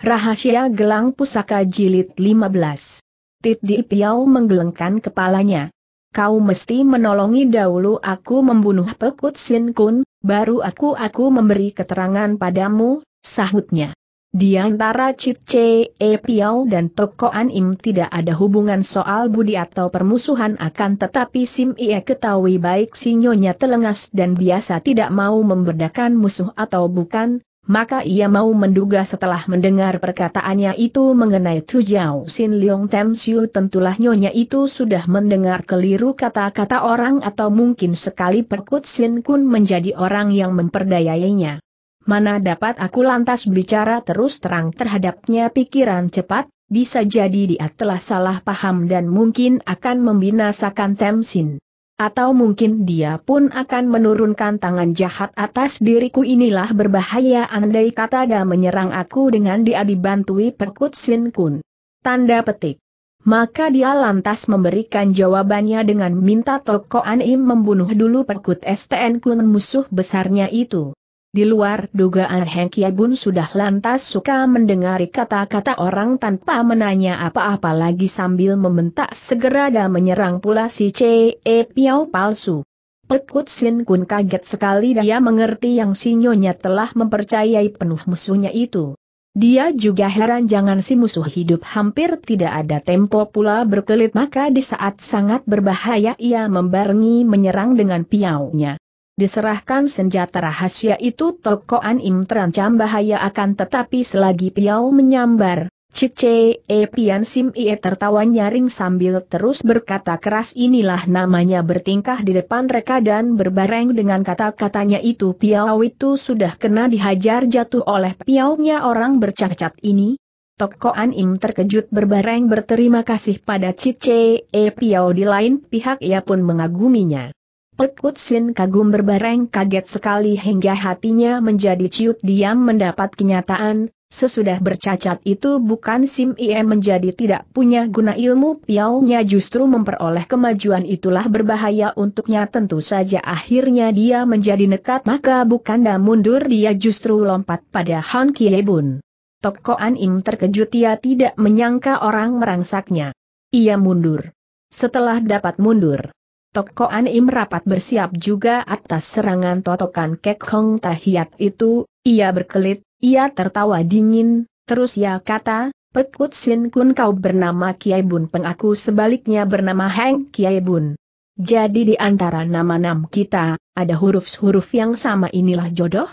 Rahasia Gelang Pusaka Jilid 15. Tit Di Piau menggelengkan kepalanya. Kau mesti menolongi dahulu aku membunuh Pekut Sin Kun, baru aku-aku memberi keterangan padamu, sahutnya. Di antara Cip C. E. Piau dan Toko An Im tidak ada hubungan soal budi atau permusuhan akan tetapi Sim Ie ketahui baik sinyonya telengas dan biasa tidak mau membedakan musuh atau bukan, maka ia mau menduga setelah mendengar perkataannya itu mengenai Jiao Sin Leong Tem Siu tentulah nyonya itu sudah mendengar keliru kata-kata orang atau mungkin sekali Perkut Sin Kun menjadi orang yang memperdayainya. Mana dapat aku lantas bicara terus terang terhadapnya pikiran cepat, bisa jadi dia telah salah paham dan mungkin akan membinasakan Sin. Atau mungkin dia pun akan menurunkan tangan jahat atas diriku inilah berbahaya andai kata dia menyerang aku dengan dia dibantui Perkut Sin Kun. Tanda petik. Maka dia lantas memberikan jawabannya dengan minta Toko Anim membunuh dulu Perkut STN Kun musuh besarnya itu. Di luar dugaan Heng Bun sudah lantas suka mendengari kata-kata orang tanpa menanya apa-apa lagi sambil membentak segera dan menyerang pula si C.E. Piao palsu. Pekut Sin Kun kaget sekali dia mengerti yang sinyonya telah mempercayai penuh musuhnya itu. Dia juga heran jangan si musuh hidup hampir tidak ada tempo pula berkelit maka di saat sangat berbahaya ia membarengi menyerang dengan piaunya diserahkan senjata rahasia itu Toko An Im terancam bahaya akan tetapi selagi Piau menyambar, Cik C. E Pian Sim Ie tertawa nyaring sambil terus berkata keras inilah namanya bertingkah di depan reka dan berbareng dengan kata-katanya itu Piau itu sudah kena dihajar jatuh oleh Piaunya orang bercacat ini. Toko An Im terkejut berbareng berterima kasih pada Cik C. E Piau di lain pihak ia pun mengaguminya. Kutsin kagum berbareng kaget sekali hingga hatinya menjadi ciut diam mendapat kenyataan, sesudah bercacat itu bukan Sim Ie menjadi tidak punya guna ilmu piaunya justru memperoleh kemajuan itulah berbahaya untuknya tentu saja akhirnya dia menjadi nekat maka bukan dah mundur dia justru lompat pada Han Kie Bun. Toko An Im terkejut ia tidak menyangka orang merangsaknya. Ia mundur. Setelah dapat mundur Toko An Im rapat bersiap juga atas serangan totokan Kek Hong Tahiat itu, ia berkelit, ia tertawa dingin, terus ia kata, Pekut Sin Kun kau bernama Kiai Bun pengaku sebaliknya bernama Heng Kiai Bun. Jadi di antara nama nama kita, ada huruf-huruf yang sama inilah jodoh?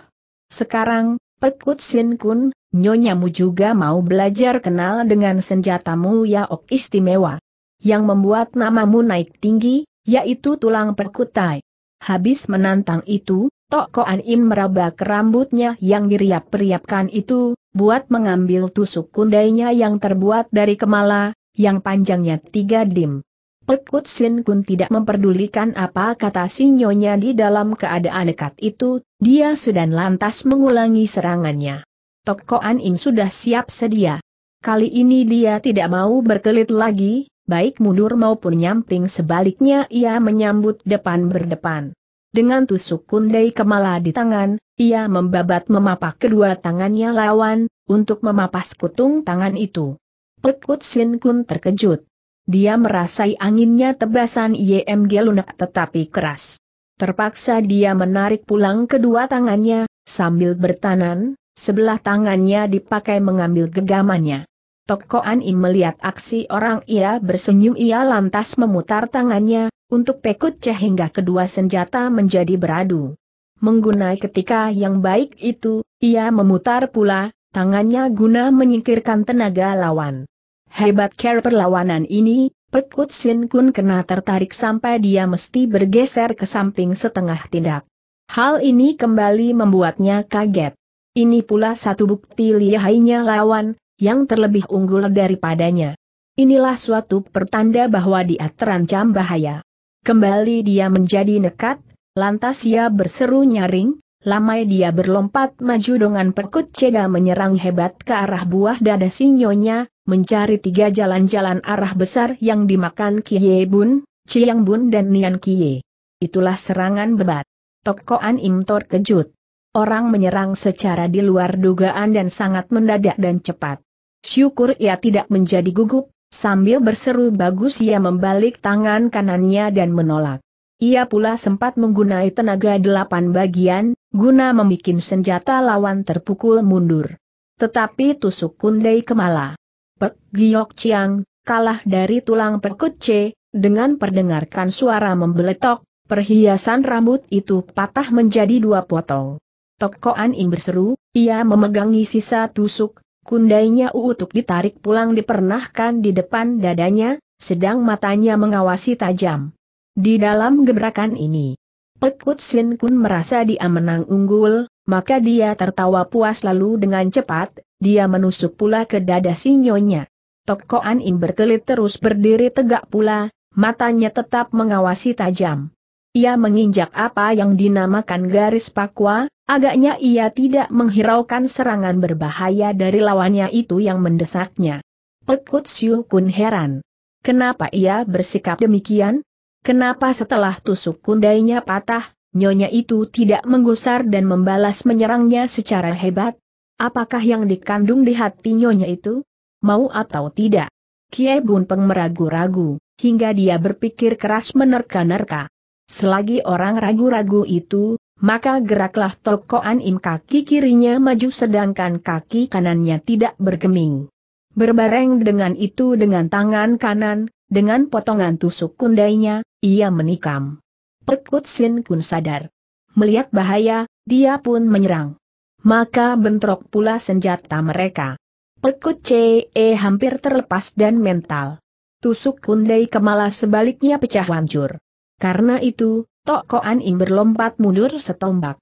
Sekarang, Pekut Sin Kun, nyonyamu juga mau belajar kenal dengan senjatamu ya ok istimewa. Yang membuat namamu naik tinggi, yaitu tulang perkutai. Habis menantang itu, Tok Koan Im meraba rambutnya yang diriap-riapkan itu, buat mengambil tusuk kundainya yang terbuat dari kemala, yang panjangnya tiga dim. Pekut Sin Kun tidak memperdulikan apa kata sinyonya di dalam keadaan dekat itu, dia sudah lantas mengulangi serangannya. Tok Koan Im sudah siap sedia. Kali ini dia tidak mau berkelit lagi, baik mundur maupun nyamping sebaliknya ia menyambut depan berdepan. Dengan tusuk kundai kemala di tangan, ia membabat memapak kedua tangannya lawan, untuk memapas kutung tangan itu. Pekut Sin Kun terkejut. Dia merasai anginnya tebasan IMG lunak tetapi keras. Terpaksa dia menarik pulang kedua tangannya, sambil bertanan, sebelah tangannya dipakai mengambil gegamannya. Toko Ani melihat aksi orang ia bersenyum ia lantas memutar tangannya, untuk pekut ceh hingga kedua senjata menjadi beradu. Menggunai ketika yang baik itu, ia memutar pula, tangannya guna menyingkirkan tenaga lawan. Hebat care perlawanan ini, Pekut Sin Kun kena tertarik sampai dia mesti bergeser ke samping setengah tindak. Hal ini kembali membuatnya kaget. Ini pula satu bukti lihainya lawan, yang terlebih unggul daripadanya. Inilah suatu pertanda bahwa dia terancam bahaya. Kembali dia menjadi nekat, lantas ia berseru nyaring, lamai dia berlompat maju dengan perkut ceda menyerang hebat ke arah buah dada sinyonya, mencari tiga jalan-jalan arah besar yang dimakan Kie Bun, Chiang Bun dan Nian Kie. Itulah serangan bebat. Tokoan imtor kejut. Orang menyerang secara di luar dugaan dan sangat mendadak dan cepat. Syukur ia tidak menjadi gugup, sambil berseru bagus ia membalik tangan kanannya dan menolak. Ia pula sempat menggunai tenaga delapan bagian, guna membuat senjata lawan terpukul mundur. Tetapi tusuk kundai kemala. Pek Giok Chiang, kalah dari tulang perkut C, dengan perdengarkan suara membeletok, perhiasan rambut itu patah menjadi dua potong. Tokoan Ing berseru, ia memegangi sisa tusuk, Kundainya untuk ditarik pulang dipernahkan di depan dadanya, sedang matanya mengawasi tajam. Di dalam gebrakan ini, Pekut Sin Kun merasa dia menang unggul, maka dia tertawa puas lalu dengan cepat, dia menusuk pula ke dada sinyonya. Tokoan Im berkelit terus berdiri tegak pula, matanya tetap mengawasi tajam. Ia menginjak apa yang dinamakan garis pakwa, agaknya ia tidak menghiraukan serangan berbahaya dari lawannya itu yang mendesaknya. Pekut Siu Kun heran. Kenapa ia bersikap demikian? Kenapa setelah tusuk kundainya patah, nyonya itu tidak menggusar dan membalas menyerangnya secara hebat? Apakah yang dikandung di hati nyonya itu? Mau atau tidak? Kie Bun Peng meragu-ragu, hingga dia berpikir keras menerka-nerka. Selagi orang ragu-ragu itu, maka geraklah Tokoan Im kaki kirinya maju sedangkan kaki kanannya tidak bergeming. Berbareng dengan itu dengan tangan kanan, dengan potongan tusuk kundainya, ia menikam. Perkut Sin Kun sadar. Melihat bahaya, dia pun menyerang. Maka bentrok pula senjata mereka. Perkut CE hampir terlepas dan mental. Tusuk kundai kemala sebaliknya pecah hancur. Karena itu, Toko Anim Im berlompat mundur setombak.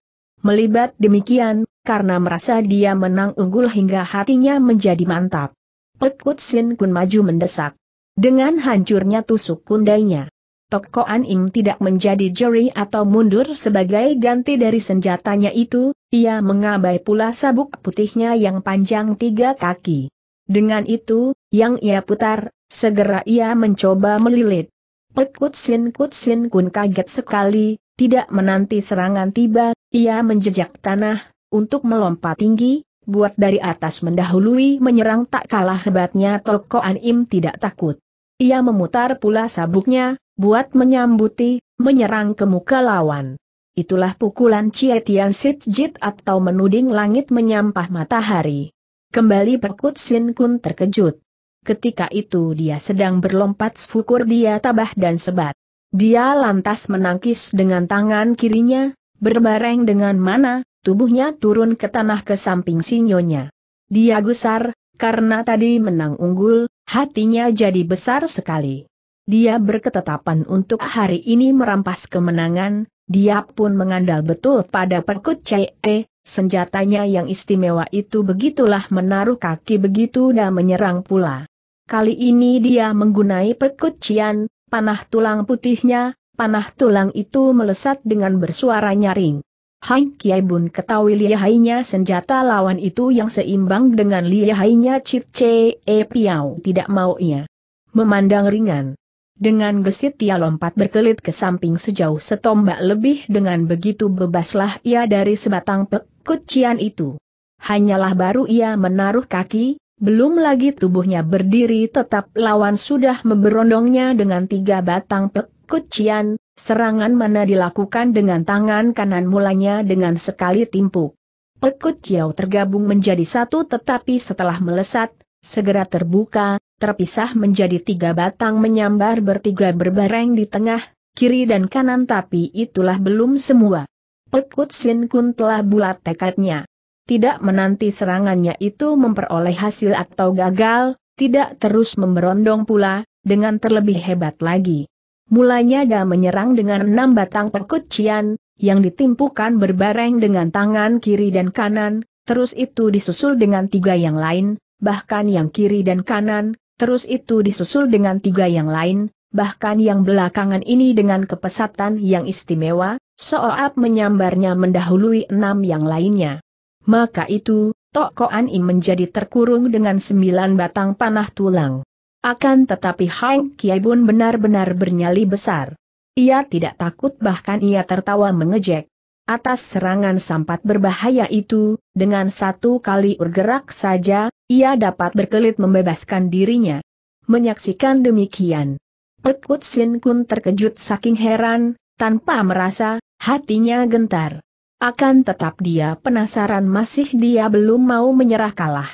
Melibat demikian, karena merasa dia menang unggul hingga hatinya menjadi mantap. Pekut Sin Kun maju mendesak. Dengan hancurnya tusuk kundainya. Toko Anim Im tidak menjadi juri atau mundur sebagai ganti dari senjatanya itu, ia mengabai pula sabuk putihnya yang panjang tiga kaki. Dengan itu, yang ia putar, segera ia mencoba melilit. Kutsin Kutsin Kun kaget sekali, tidak menanti serangan tiba, ia menjejak tanah, untuk melompat tinggi, buat dari atas mendahului menyerang tak kalah hebatnya Toko Anim tidak takut. Ia memutar pula sabuknya, buat menyambuti, menyerang ke muka lawan. Itulah pukulan Chie Tian Sit Jit atau menuding langit menyampah matahari. Kembali Perkut Sin Kun terkejut. Ketika itu dia sedang berlompat sfukur dia tabah dan sebat. Dia lantas menangkis dengan tangan kirinya, berbareng dengan mana, tubuhnya turun ke tanah ke samping sinyonya. Dia gusar, karena tadi menang unggul, hatinya jadi besar sekali. Dia berketetapan untuk hari ini merampas kemenangan, dia pun mengandal betul pada perkut CE, senjatanya yang istimewa itu begitulah menaruh kaki begitu dan menyerang pula. Kali ini dia menggunai perkucian, panah tulang putihnya, panah tulang itu melesat dengan bersuara nyaring. Hai Kiai Bun ketahui lihainya senjata lawan itu yang seimbang dengan lihainya Cip C. E. Piau tidak mau ia. Memandang ringan. Dengan gesit ia lompat berkelit ke samping sejauh setombak lebih dengan begitu bebaslah ia dari sebatang pekucian itu. Hanyalah baru ia menaruh kaki, belum lagi tubuhnya berdiri tetap lawan sudah memberondongnya dengan tiga batang pekucian, serangan mana dilakukan dengan tangan kanan mulanya dengan sekali timpuk. Pekuciau tergabung menjadi satu tetapi setelah melesat, segera terbuka, terpisah menjadi tiga batang menyambar bertiga berbareng di tengah, kiri dan kanan tapi itulah belum semua. Pekut Sin Kun telah bulat tekadnya tidak menanti serangannya itu memperoleh hasil atau gagal, tidak terus memberondong pula, dengan terlebih hebat lagi. Mulanya dia menyerang dengan enam batang perkucian, yang ditimpukan berbareng dengan tangan kiri dan kanan, terus itu disusul dengan tiga yang lain, bahkan yang kiri dan kanan, terus itu disusul dengan tiga yang lain, bahkan yang belakangan ini dengan kepesatan yang istimewa, Soap menyambarnya mendahului enam yang lainnya. Maka itu, Tok Koan Im menjadi terkurung dengan sembilan batang panah tulang. Akan tetapi Hang Kiai Bun benar-benar bernyali besar. Ia tidak takut bahkan ia tertawa mengejek. Atas serangan sampat berbahaya itu, dengan satu kali bergerak saja, ia dapat berkelit membebaskan dirinya. Menyaksikan demikian. Perkut Sin Kun terkejut saking heran, tanpa merasa, hatinya gentar. Akan tetap dia penasaran masih dia belum mau menyerah kalah.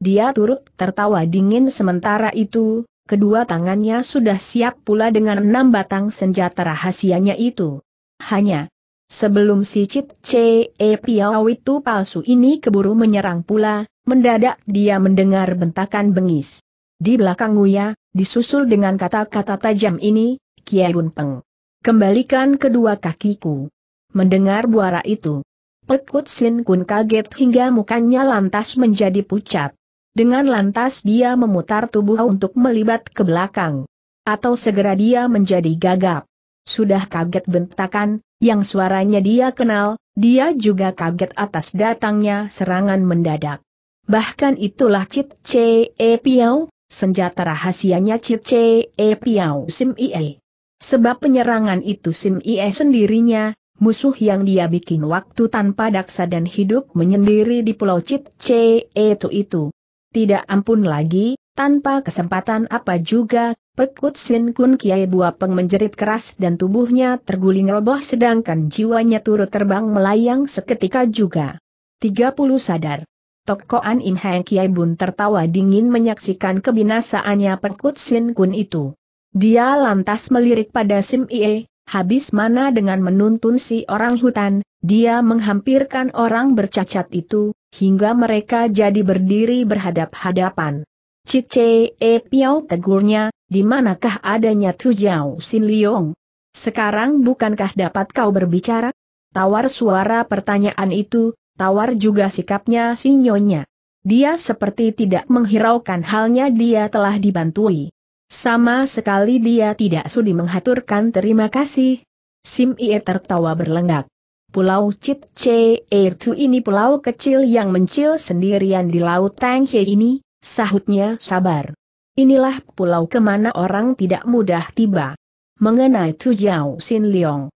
Dia turut tertawa dingin sementara itu, kedua tangannya sudah siap pula dengan enam batang senjata rahasianya itu. Hanya, sebelum si Cit C.E. Piau itu palsu ini keburu menyerang pula, mendadak dia mendengar bentakan bengis. Di belakang Uya, disusul dengan kata-kata tajam ini, Kiai Peng. Kembalikan kedua kakiku. Mendengar buara itu, Pekut Sin Kun kaget hingga mukanya lantas menjadi pucat. Dengan lantas dia memutar tubuh untuk melibat ke belakang. Atau segera dia menjadi gagap. Sudah kaget bentakan, yang suaranya dia kenal, dia juga kaget atas datangnya serangan mendadak. Bahkan itulah cip Ce E Piao, senjata rahasianya cip Ce E Piao Sim Ie. Sebab penyerangan itu Sim Ie sendirinya, musuh yang dia bikin waktu tanpa daksa dan hidup menyendiri di Pulau Cit C itu e, itu. Tidak ampun lagi, tanpa kesempatan apa juga, perkut Sin Kun Kiai Peng menjerit keras dan tubuhnya terguling roboh sedangkan jiwanya turut terbang melayang seketika juga. 30 sadar. Tokoan Im Heng Kiai Bun tertawa dingin menyaksikan kebinasaannya perkut Sin Kun itu. Dia lantas melirik pada Sim Ie, habis mana dengan menuntun si orang hutan, dia menghampirkan orang bercacat itu, hingga mereka jadi berdiri berhadap-hadapan. Cice E eh, Piao tegurnya, di manakah adanya Tujau Sin Liong? Sekarang bukankah dapat kau berbicara? Tawar suara pertanyaan itu, tawar juga sikapnya sinyonya. Dia seperti tidak menghiraukan halnya dia telah dibantui. Sama sekali dia tidak sudi menghaturkan terima kasih. Sim Ie tertawa berlenggak. Pulau Chit Che Ertu ini pulau kecil yang mencil sendirian di Laut Tanghe ini, sahutnya sabar. Inilah pulau kemana orang tidak mudah tiba. Mengenai Jiao Sin Leong.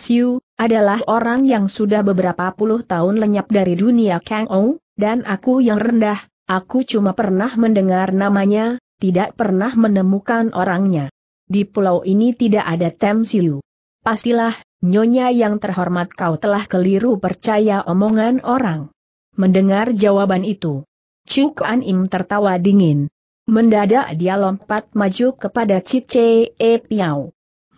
Siu, adalah orang yang sudah beberapa puluh tahun lenyap dari dunia Kang Ou, dan aku yang rendah, aku cuma pernah mendengar namanya, tidak pernah menemukan orangnya. Di pulau ini tidak ada Tem Temsiu. Pastilah, Nyonya yang terhormat kau telah keliru percaya omongan orang. Mendengar jawaban itu, Chu An Im tertawa dingin. Mendadak dia lompat maju kepada Cice E Piao.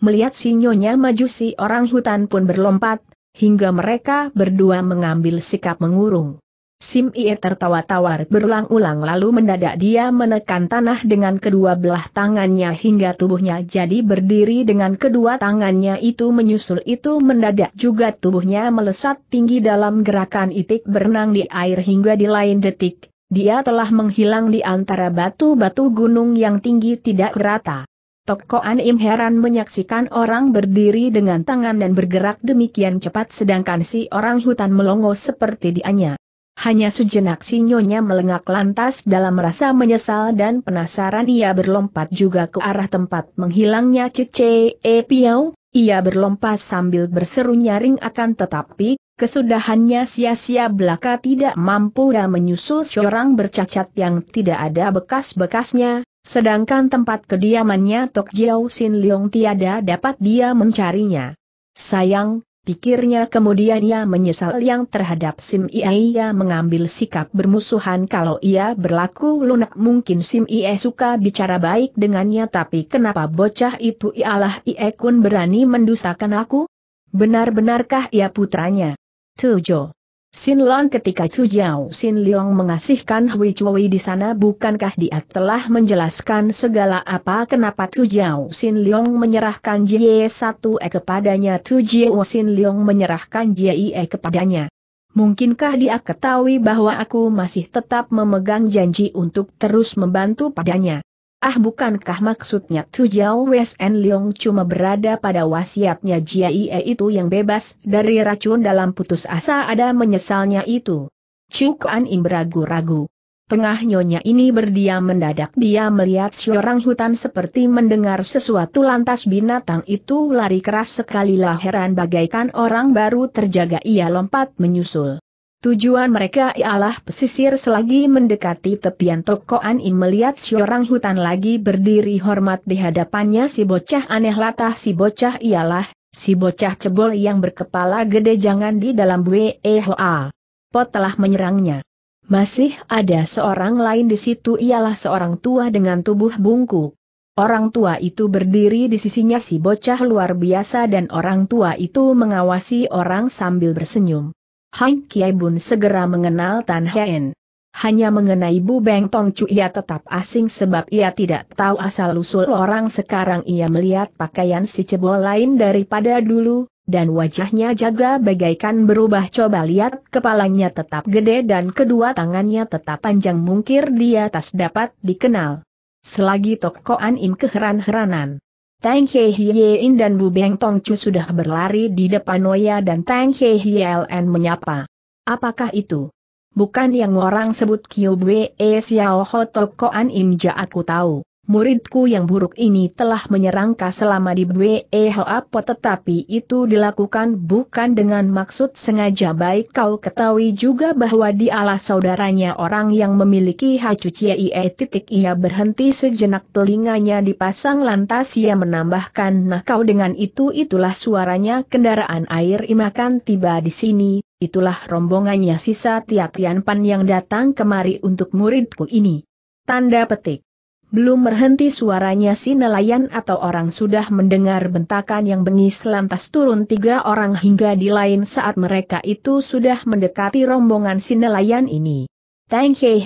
Melihat si Nyonya maju si orang hutan pun berlompat, hingga mereka berdua mengambil sikap mengurung. Sim Ie tertawa tawar berulang-ulang lalu mendadak dia menekan tanah dengan kedua belah tangannya hingga tubuhnya jadi berdiri dengan kedua tangannya itu menyusul itu mendadak juga tubuhnya melesat tinggi dalam gerakan itik berenang di air hingga di lain detik. Dia telah menghilang di antara batu-batu gunung yang tinggi tidak rata. Toko Anim heran menyaksikan orang berdiri dengan tangan dan bergerak demikian cepat sedangkan si orang hutan melongo seperti dianya. Hanya sejenak sinyonya nyonya melengak lantas dalam rasa menyesal dan penasaran ia berlompat juga ke arah tempat menghilangnya Cece. E Piau, ia berlompat sambil berseru nyaring akan tetapi, kesudahannya sia-sia belaka tidak mampu dan menyusul seorang bercacat yang tidak ada bekas-bekasnya, sedangkan tempat kediamannya Tok Jiao Sin Leong tiada dapat dia mencarinya. Sayang, Pikirnya kemudian ia menyesal yang terhadap Sim Ie ia mengambil sikap bermusuhan kalau ia berlaku lunak mungkin Sim Ie suka bicara baik dengannya tapi kenapa bocah itu ialah Ie kun berani mendustakan aku? Benar-benarkah ia putranya? Tujo. Sin Long ketika Chu Jiao Sin Leong mengasihkan Hui Chui di sana bukankah dia telah menjelaskan segala apa kenapa Chu Jiao Sin Leong menyerahkan Jie satu E kepadanya Chu Jiao Sin Leong menyerahkan Jie E kepadanya. Mungkinkah dia ketahui bahwa aku masih tetap memegang janji untuk terus membantu padanya? Ah bukankah maksudnya Tujau Wesen Leong cuma berada pada wasiatnya Jiaie itu yang bebas dari racun dalam putus asa ada menyesalnya itu. Kuan Im ragu-ragu. Tengah nyonya ini berdiam mendadak dia melihat seorang hutan seperti mendengar sesuatu lantas binatang itu lari keras sekali lah heran bagaikan orang baru terjaga ia lompat menyusul. Tujuan mereka ialah pesisir selagi mendekati tepian tokoan I melihat seorang hutan lagi berdiri hormat di hadapannya si bocah aneh latah si bocah ialah, si bocah cebol yang berkepala gede jangan di dalam WEHA. Pot telah menyerangnya. Masih ada seorang lain di situ ialah seorang tua dengan tubuh bungkuk. Orang tua itu berdiri di sisinya si bocah luar biasa dan orang tua itu mengawasi orang sambil bersenyum. Hai Kiai Bun segera mengenal Tan Hien. Hanya mengenai Bu Beng Tong Chu ia tetap asing sebab ia tidak tahu asal-usul orang sekarang ia melihat pakaian si cebol lain daripada dulu, dan wajahnya jaga bagaikan berubah coba lihat kepalanya tetap gede dan kedua tangannya tetap panjang mungkir di atas dapat dikenal. Selagi tokoan Im keheran-heranan. Tang He Hiein dan Bu Beng Tong Chu sudah berlari di depan Noya dan Tang He Hieln menyapa. Apakah itu? Bukan yang orang sebut Kyo Bwe eh, Xiao Ho Tokoan Imja aku tahu muridku yang buruk ini telah menyerangka selama di BEHAPO tetapi itu dilakukan bukan dengan maksud sengaja baik kau ketahui juga bahwa di dialah saudaranya orang yang memiliki ciee titik ia berhenti sejenak telinganya dipasang lantas ia menambahkan nah kau dengan itu itulah suaranya kendaraan air imakan tiba di sini, itulah rombongannya sisa Tiatian Pan yang datang kemari untuk muridku ini. Tanda petik. Belum berhenti suaranya si nelayan atau orang sudah mendengar bentakan yang bengis lantas turun tiga orang hingga di lain saat mereka itu sudah mendekati rombongan si nelayan ini. Tang Hei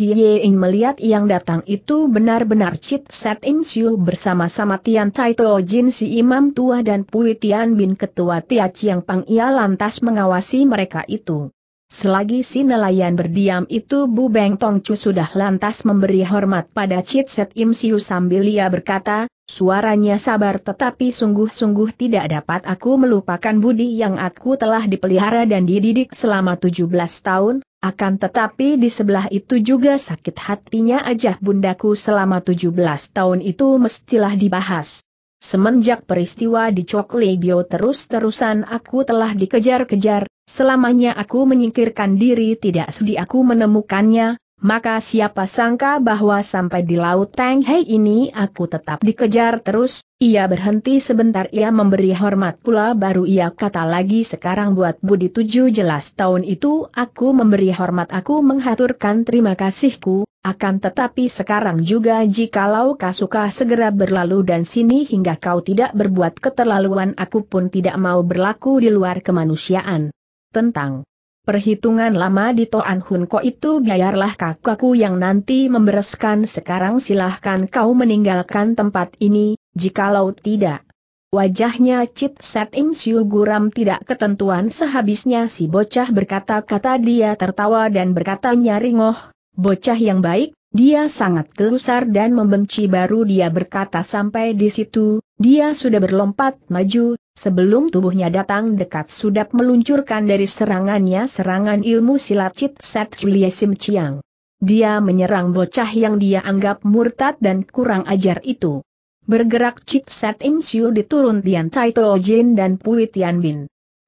Ing melihat yang datang itu benar-benar Chit Set In Siu bersama-sama Tian Tai To Jin si imam tua dan Pui Tian Bin ketua Tia Chiang Pang ia lantas mengawasi mereka itu. Selagi si nelayan berdiam itu Bu Beng Tong Tongcu sudah lantas memberi hormat pada Chit Set Im Siu sambil ia berkata, suaranya sabar tetapi sungguh-sungguh tidak dapat aku melupakan budi yang aku telah dipelihara dan dididik selama 17 tahun, akan tetapi di sebelah itu juga sakit hatinya ajah bundaku selama 17 tahun itu mestilah dibahas. Semenjak peristiwa di Coklebio terus-terusan aku telah dikejar-kejar, selamanya aku menyingkirkan diri tidak sudi aku menemukannya, maka siapa sangka bahwa sampai di Laut Tanghai ini aku tetap dikejar terus, ia berhenti sebentar ia memberi hormat pula baru ia kata lagi sekarang buat Budi tujuh jelas tahun itu aku memberi hormat aku menghaturkan terima kasihku, akan tetapi sekarang juga jikalau suka segera berlalu dan sini hingga kau tidak berbuat keterlaluan aku pun tidak mau berlaku di luar kemanusiaan. Tentang perhitungan lama di Toan Hun Ko itu biarlah kakakku yang nanti membereskan sekarang silahkan kau meninggalkan tempat ini, jikalau tidak. Wajahnya Chit Set Im Siu guram tidak ketentuan sehabisnya si bocah berkata-kata dia tertawa dan berkata nyaringoh, Bocah yang baik, dia sangat gelusar dan membenci baru dia berkata sampai di situ, dia sudah berlompat maju, sebelum tubuhnya datang dekat sudah meluncurkan dari serangannya serangan ilmu silat Cit Set Liesim Chiang. Dia menyerang bocah yang dia anggap murtad dan kurang ajar itu. Bergerak Cik Set In Siu diturun Tian Tai To Jin dan Pui Tian Bin.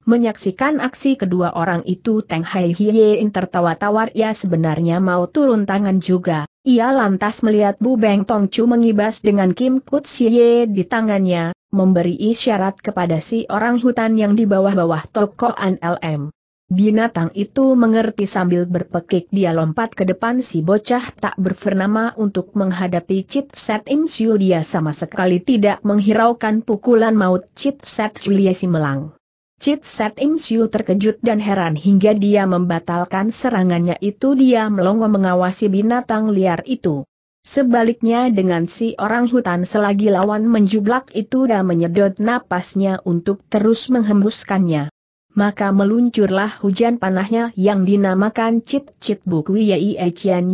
Menyaksikan aksi kedua orang itu Teng Hai yang tertawa-tawar ia sebenarnya mau turun tangan juga. Ia lantas melihat Bu Beng Tong Chu mengibas dengan Kim Kut Siye di tangannya, memberi isyarat kepada si orang hutan yang di bawah-bawah toko NLM. Binatang itu mengerti sambil berpekik dia lompat ke depan si bocah tak bernama untuk menghadapi Chit Set In Siu dia sama sekali tidak menghiraukan pukulan maut Chit Set Julia Simelang. Chit Set Im Siu terkejut dan heran hingga dia membatalkan serangannya itu dia melongo mengawasi binatang liar itu. Sebaliknya dengan si orang hutan selagi lawan menjublak itu dan menyedot napasnya untuk terus menghembuskannya. Maka meluncurlah hujan panahnya yang dinamakan Chit Chit buku Yai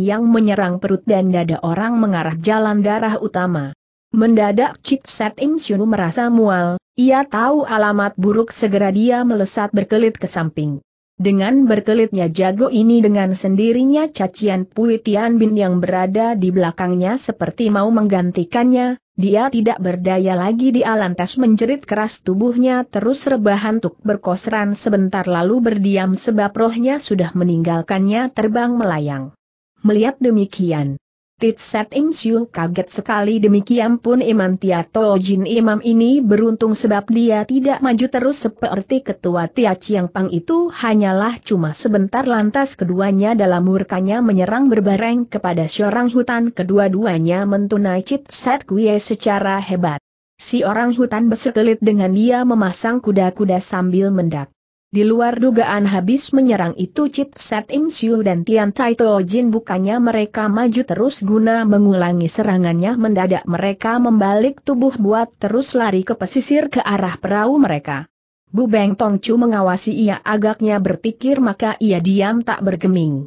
yang menyerang perut dan dada orang mengarah jalan darah utama. Mendadak Chit Set Im Siu merasa mual, ia tahu alamat buruk segera dia melesat berkelit ke samping. Dengan berkelitnya jago ini dengan sendirinya cacian Puitian Bin yang berada di belakangnya seperti mau menggantikannya, dia tidak berdaya lagi di alantas menjerit keras tubuhnya terus rebahan tuk berkosran sebentar lalu berdiam sebab rohnya sudah meninggalkannya terbang melayang. Melihat demikian, Tit Set Ing Siu kaget sekali demikian pun Imam Tia Jin Imam ini beruntung sebab dia tidak maju terus seperti ketua Tia Chiang Pang itu hanyalah cuma sebentar lantas keduanya dalam murkanya menyerang berbareng kepada seorang hutan kedua-duanya mentunai Tit Set Kue secara hebat. Si orang hutan bersetelit dengan dia memasang kuda-kuda sambil mendak. Di luar dugaan habis menyerang itu Chit Set Im Siu dan Tian Tai Jin bukannya mereka maju terus guna mengulangi serangannya mendadak mereka membalik tubuh buat terus lari ke pesisir ke arah perahu mereka. Bu Beng Tong Chu mengawasi ia agaknya berpikir maka ia diam tak bergeming.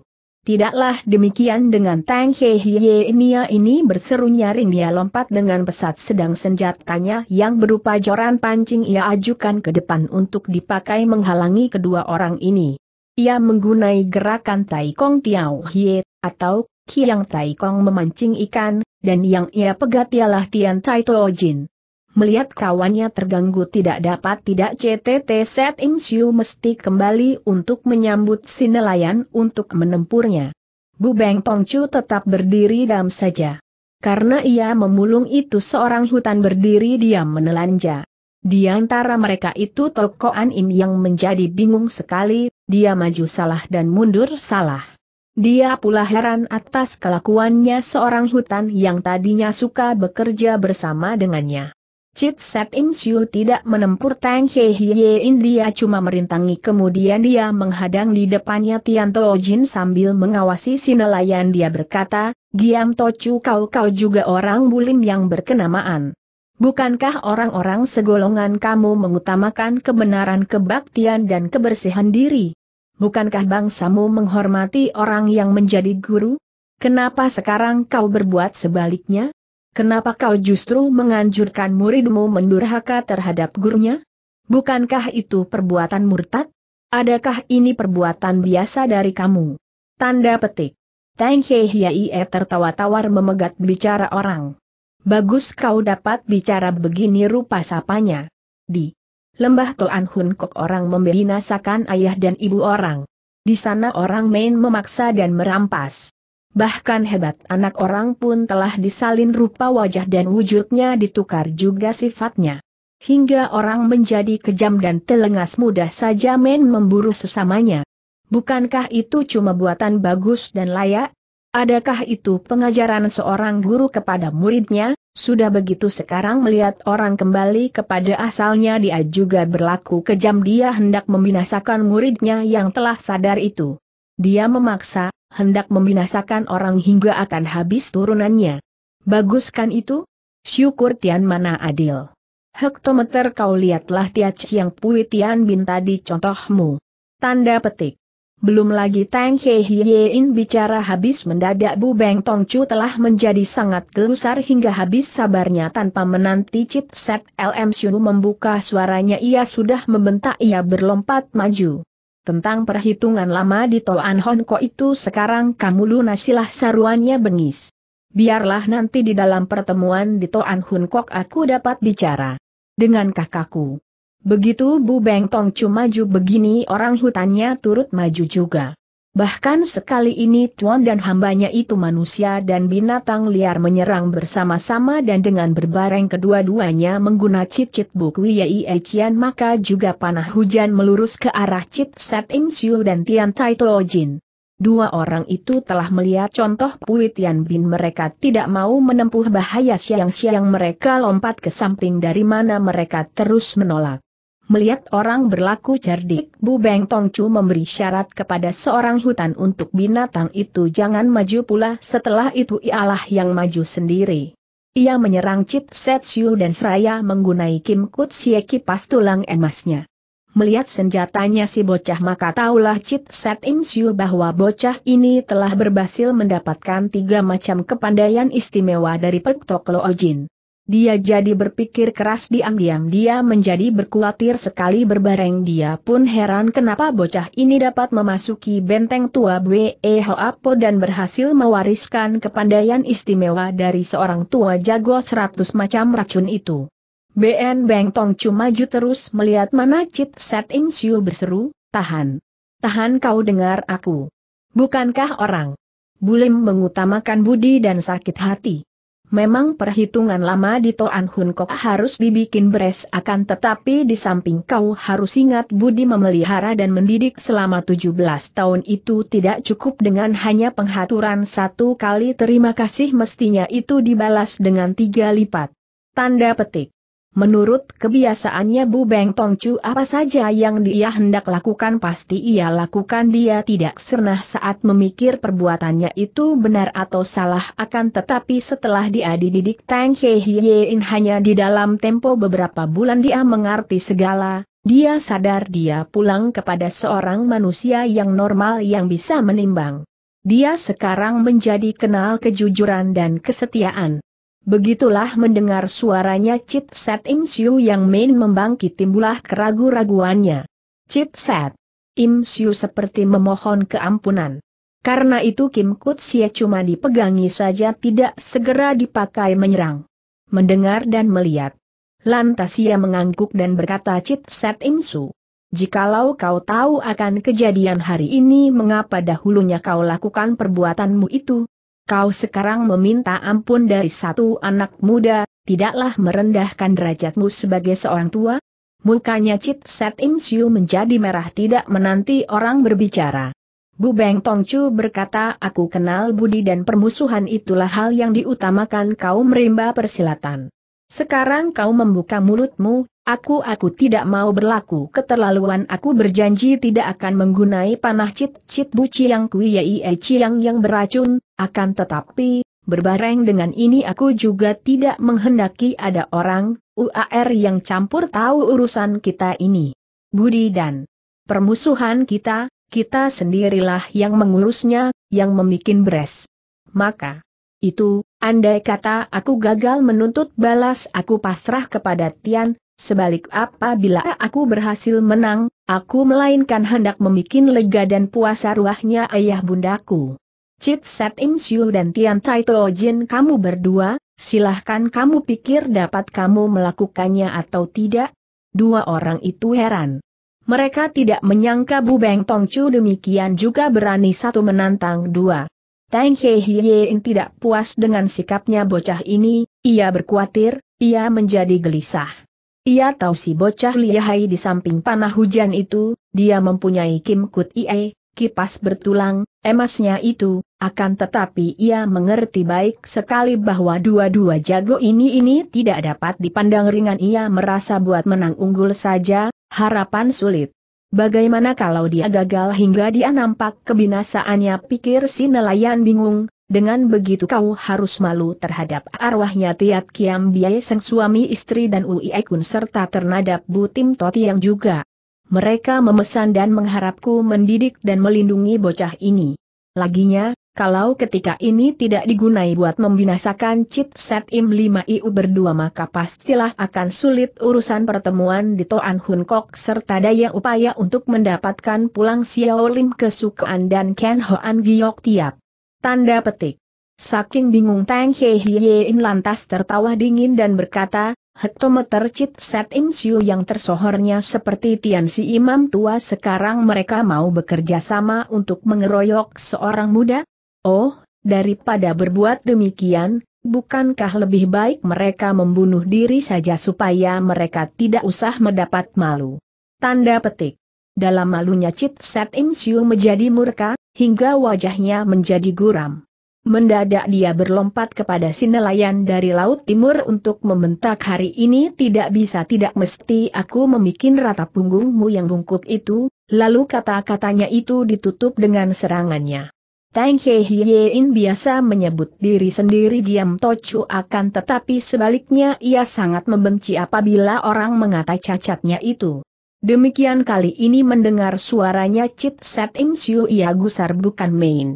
Tidaklah demikian dengan Tang He Hye Nia ini berseru nyaring dia lompat dengan pesat sedang senjatanya yang berupa joran pancing ia ajukan ke depan untuk dipakai menghalangi kedua orang ini. Ia menggunai gerakan Tai Kong Tiao Hye, atau Kiang Tai Kong memancing ikan, dan yang ia pegat ialah Tian Tai Jin melihat kawannya terganggu tidak dapat tidak CTT Set Im Siu mesti kembali untuk menyambut si nelayan untuk menempurnya. Bu Beng Chu tetap berdiri dalam saja. Karena ia memulung itu seorang hutan berdiri diam menelanja. Di antara mereka itu Tok An Im yang menjadi bingung sekali, dia maju salah dan mundur salah. Dia pula heran atas kelakuannya seorang hutan yang tadinya suka bekerja bersama dengannya. Chit Set In Siu tidak menempur Tang He Hye In dia cuma merintangi kemudian dia menghadang di depannya Tian To Jin sambil mengawasi si nelayan dia berkata, Giam To Chu kau kau juga orang bulim yang berkenamaan. Bukankah orang-orang segolongan kamu mengutamakan kebenaran kebaktian dan kebersihan diri? Bukankah bangsamu menghormati orang yang menjadi guru? Kenapa sekarang kau berbuat sebaliknya? Kenapa kau justru menganjurkan muridmu mendurhaka terhadap gurunya? Bukankah itu perbuatan murtad? Adakah ini perbuatan biasa dari kamu? Tanda petik. Tang Hei Hiai e tertawa-tawar memegat bicara orang. Bagus kau dapat bicara begini rupa sapanya. Di Lembah Toan Hun Kok orang membinasakan ayah dan ibu orang. Di sana orang main memaksa dan merampas. Bahkan hebat anak orang pun telah disalin rupa wajah dan wujudnya ditukar juga sifatnya. Hingga orang menjadi kejam dan telengas mudah saja men memburu sesamanya. Bukankah itu cuma buatan bagus dan layak? Adakah itu pengajaran seorang guru kepada muridnya? Sudah begitu sekarang melihat orang kembali kepada asalnya dia juga berlaku kejam dia hendak membinasakan muridnya yang telah sadar itu. Dia memaksa, hendak membinasakan orang hingga akan habis turunannya. Bagus kan itu? Syukur Tian mana adil. Hektometer kau lihatlah Tiat Chiang Pui Tian Bin tadi contohmu. Tanda petik. Belum lagi Tang He Hyein bicara habis mendadak Bu Beng Tong Chu telah menjadi sangat gelusar hingga habis sabarnya tanpa menanti chipset LM Shunu membuka suaranya ia sudah membentak ia berlompat maju. Tentang perhitungan lama di Toan Honko itu sekarang kamu lunasilah saruannya bengis. Biarlah nanti di dalam pertemuan di Toan Hun Kok aku dapat bicara. Dengan kakakku. Begitu Bu Beng Tong cuma maju begini orang hutannya turut maju juga. Bahkan sekali ini tuan dan hambanya itu manusia dan binatang liar menyerang bersama-sama dan dengan berbareng kedua-duanya mengguna cicit buku yaitu Echian maka juga panah hujan melurus ke arah Cit Set Im Siu dan Tian Tai To Jin. Dua orang itu telah melihat contoh Pui Tian Bin mereka tidak mau menempuh bahaya siang-siang mereka lompat ke samping dari mana mereka terus menolak. Melihat orang berlaku cerdik, Bu Beng Tongcu memberi syarat kepada seorang hutan untuk binatang itu jangan maju pula setelah itu ialah yang maju sendiri. Ia menyerang Chit Set Siu dan seraya menggunai Kim Kut Sie kipas tulang emasnya. Melihat senjatanya si bocah maka taulah Chit Set In Siu bahwa bocah ini telah berhasil mendapatkan tiga macam kepandaian istimewa dari Pek Tok Lo Ojin. Dia jadi berpikir keras diam-diam dia menjadi berkulatir sekali berbareng dia pun heran kenapa bocah ini dapat memasuki benteng tua Bwe dan berhasil mewariskan kepandaian istimewa dari seorang tua jago seratus macam racun itu. BN Beng Tong maju terus melihat mana Cit Set Insiu Siu berseru, tahan. Tahan kau dengar aku. Bukankah orang? Bulim mengutamakan budi dan sakit hati. Memang perhitungan lama di Toan Hun Kok harus dibikin beres akan tetapi di samping kau harus ingat budi memelihara dan mendidik selama 17 tahun itu tidak cukup dengan hanya pengaturan satu kali terima kasih mestinya itu dibalas dengan tiga lipat. Tanda petik. Menurut kebiasaannya Bu Beng Tongcu apa saja yang dia hendak lakukan pasti ia lakukan dia tidak sernah saat memikir perbuatannya itu benar atau salah akan tetapi setelah dia dididik Tang He Yein hanya di dalam tempo beberapa bulan dia mengerti segala, dia sadar dia pulang kepada seorang manusia yang normal yang bisa menimbang. Dia sekarang menjadi kenal kejujuran dan kesetiaan. Begitulah mendengar suaranya Chit Set Im Siu yang main membangkit timbulah keragu-raguannya. Chit Set. Im Siu seperti memohon keampunan. Karena itu Kim Kut Sia cuma dipegangi saja tidak segera dipakai menyerang. Mendengar dan melihat. Lantas ia mengangguk dan berkata Chit Set Im Su. Jikalau kau tahu akan kejadian hari ini mengapa dahulunya kau lakukan perbuatanmu itu, kau sekarang meminta ampun dari satu anak muda, tidaklah merendahkan derajatmu sebagai seorang tua? Mukanya Cit Set Im Siu menjadi merah tidak menanti orang berbicara. Bu Beng Tong Chu berkata aku kenal budi dan permusuhan itulah hal yang diutamakan kau rimba persilatan. Sekarang kau membuka mulutmu, Aku aku tidak mau berlaku keterlaluan aku berjanji tidak akan menggunai panah cit-cit buci yang kui yai ciang yang beracun, akan tetapi, berbareng dengan ini aku juga tidak menghendaki ada orang, UAR yang campur tahu urusan kita ini. Budi dan permusuhan kita, kita sendirilah yang mengurusnya, yang memikin beres. Maka, itu, andai kata aku gagal menuntut balas aku pasrah kepada Tian, Sebalik apabila aku berhasil menang, aku melainkan hendak membuat lega dan puasa ruahnya ayah bundaku. Cip Set Im Siu dan Tian Tai Jin kamu berdua, silahkan kamu pikir dapat kamu melakukannya atau tidak? Dua orang itu heran. Mereka tidak menyangka Bu Beng Tong Chu demikian juga berani satu menantang dua. Tang Hei Hien tidak puas dengan sikapnya bocah ini, ia berkuatir, ia menjadi gelisah. Ia tahu si bocah lihai di samping panah hujan itu, dia mempunyai Kim Kut Ie, kipas bertulang, emasnya itu, akan tetapi ia mengerti baik sekali bahwa dua-dua jago ini ini tidak dapat dipandang ringan ia merasa buat menang unggul saja, harapan sulit. Bagaimana kalau dia gagal hingga dia nampak kebinasaannya pikir si nelayan bingung, dengan begitu kau harus malu terhadap arwahnya Tiat Kiam Biai sang suami istri dan Ui Ekun serta ternadap Butim Toti yang juga. Mereka memesan dan mengharapku mendidik dan melindungi bocah ini. Laginya, kalau ketika ini tidak digunai buat membinasakan Cit Set Im 5 IU berdua maka pastilah akan sulit urusan pertemuan di Toan Hun Kok serta daya upaya untuk mendapatkan pulang Xiao Lim kesukaan dan Ken Hoan Giok Tiap. Tanda petik. Saking bingung Tang Hei lantas tertawa dingin dan berkata, hektometer Cit Set Im Siu yang tersohornya seperti Tian Si Imam tua sekarang mereka mau bekerja sama untuk mengeroyok seorang muda? Oh, daripada berbuat demikian, bukankah lebih baik mereka membunuh diri saja supaya mereka tidak usah mendapat malu? Tanda petik. Dalam malunya Cit Set Im Siu menjadi murka, hingga wajahnya menjadi guram. Mendadak dia berlompat kepada si nelayan dari Laut Timur untuk membentak hari ini tidak bisa tidak mesti aku memikin rata punggungmu yang bungkuk itu, lalu kata-katanya itu ditutup dengan serangannya. Tang Hei Hyein biasa menyebut diri sendiri diam tocu akan tetapi sebaliknya ia sangat membenci apabila orang mengata cacatnya itu. Demikian kali ini mendengar suaranya Chit Set Im Siu Ia gusar bukan main.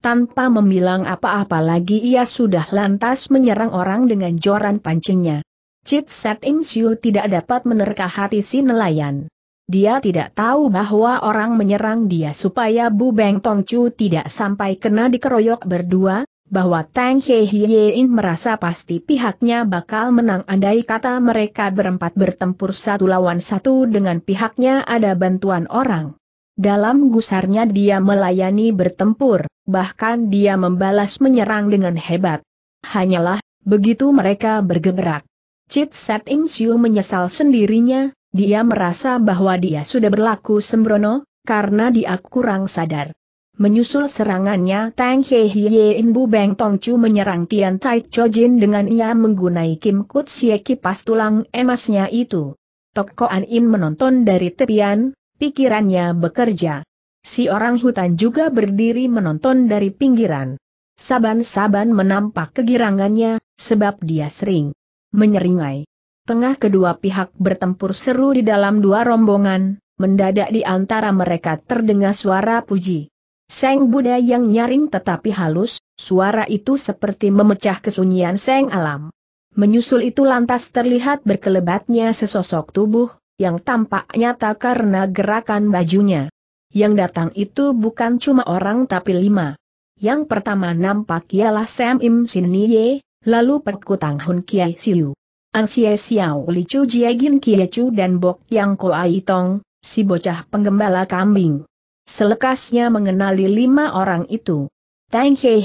Tanpa memilang apa-apa lagi ia sudah lantas menyerang orang dengan joran pancingnya. Chit Set Im Siu tidak dapat menerka hati si nelayan. Dia tidak tahu bahwa orang menyerang dia supaya Bu Beng Tong Tongcu tidak sampai kena dikeroyok berdua, bahwa Tang He Hyein merasa pasti pihaknya bakal menang andai kata mereka berempat bertempur satu lawan satu dengan pihaknya ada bantuan orang. Dalam gusarnya dia melayani bertempur, bahkan dia membalas menyerang dengan hebat. Hanyalah, begitu mereka bergerak. Chit Set Ing Siu menyesal sendirinya, dia merasa bahwa dia sudah berlaku sembrono, karena dia kurang sadar. Menyusul serangannya Tang He Hye In Bu Beng Tong Chu menyerang Tian Tai Cho Jin dengan ia menggunai Kim Kut Sie kipas tulang emasnya itu. Tok An In menonton dari tepian, pikirannya bekerja. Si orang hutan juga berdiri menonton dari pinggiran. Saban-saban menampak kegirangannya, sebab dia sering menyeringai. Tengah kedua pihak bertempur seru di dalam dua rombongan, mendadak di antara mereka terdengar suara puji. Seng Buddha yang nyaring tetapi halus, suara itu seperti memecah kesunyian Seng Alam. Menyusul itu lantas terlihat berkelebatnya sesosok tubuh, yang tampak nyata karena gerakan bajunya. Yang datang itu bukan cuma orang tapi lima. Yang pertama nampak ialah Sam Im Sin Nye, lalu Perkutang Hun Kiai Siu. Ang Xie Xiao Li Chu Jie Gin Kie Chu dan Bok Yang Ko Ai Tong, si bocah penggembala kambing. Selekasnya mengenali lima orang itu. Tang He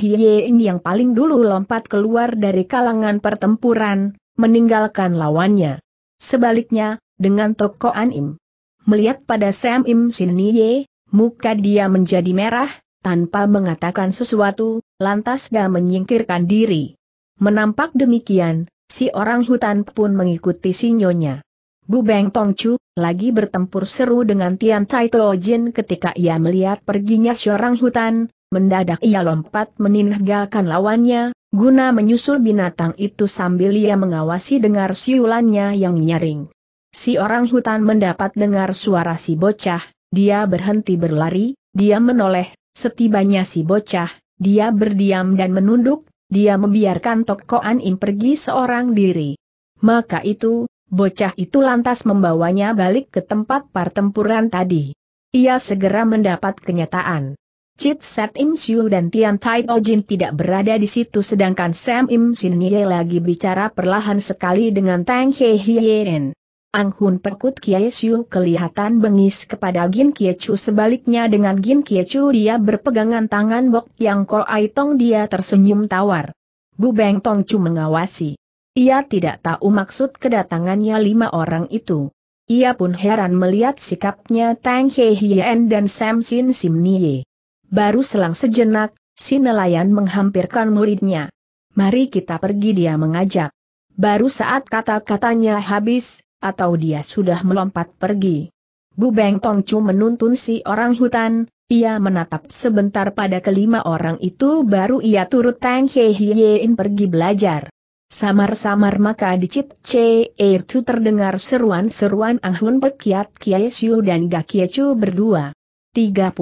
yang paling dulu lompat keluar dari kalangan pertempuran, meninggalkan lawannya. Sebaliknya, dengan Toko An Im. Melihat pada Sam Im Sin Ye, muka dia menjadi merah, tanpa mengatakan sesuatu, lantas dia menyingkirkan diri. Menampak demikian, si orang hutan pun mengikuti sinyonya. Bu Beng Tong Chu lagi bertempur seru dengan Tian Tai Jin ketika ia melihat perginya seorang hutan, mendadak ia lompat meninggalkan lawannya, guna menyusul binatang itu sambil ia mengawasi dengar siulannya yang nyaring. Si orang hutan mendapat dengar suara si bocah, dia berhenti berlari, dia menoleh, setibanya si bocah, dia berdiam dan menunduk, dia membiarkan Tokoan Im pergi seorang diri. Maka itu, Bocah itu lantas membawanya balik ke tempat pertempuran tadi. Ia segera mendapat kenyataan. Chit Set Im Siu dan Tian Tai Ojin tidak berada di situ sedangkan Sam Im Sin Nye lagi bicara perlahan sekali dengan Tang He Hien. Ang Hun Perkut Kiai Siu kelihatan bengis kepada Gin Kie Chu sebaliknya dengan Gin Kie Chu, dia berpegangan tangan Bok Yang Ai Aitong dia tersenyum tawar. Bu Beng Tong Chu mengawasi. Ia tidak tahu maksud kedatangannya lima orang itu. Ia pun heran melihat sikapnya Tang He Hien dan Sam Sin Sim Nie. Baru selang sejenak, si nelayan menghampirkan muridnya. Mari kita pergi dia mengajak. Baru saat kata-katanya habis, atau dia sudah melompat pergi. Bu Beng Tong Chu menuntun si orang hutan, ia menatap sebentar pada kelima orang itu baru ia turut Tang He Hien pergi belajar. Samar-samar maka dicit e, air cu terdengar seruan-seruan Ang Hun Pekiat Kiai Siu dan Gakie Chu berdua. 31.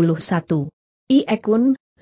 Ie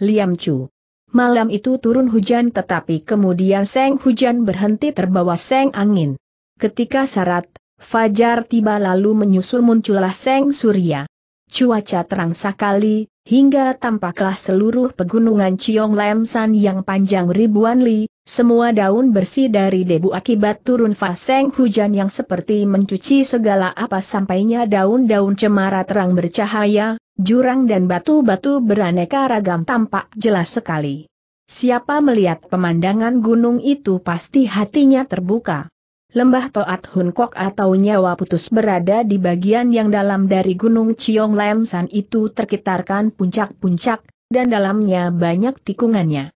Liam Chu. Malam itu turun hujan tetapi kemudian seng hujan berhenti terbawa seng angin. Ketika syarat, fajar tiba lalu menyusul muncullah seng surya. Cuaca terang sekali, hingga tampaklah seluruh pegunungan ciong Lam yang panjang ribuan li, semua daun bersih dari debu akibat turun faseng hujan yang seperti mencuci segala apa sampainya daun-daun cemara terang bercahaya, jurang dan batu-batu beraneka ragam tampak jelas sekali. Siapa melihat pemandangan gunung itu pasti hatinya terbuka. Lembah Toat Hun Kok atau Nyawa Putus berada di bagian yang dalam dari Gunung Chiong Lemsan itu terkitarkan puncak-puncak, dan dalamnya banyak tikungannya.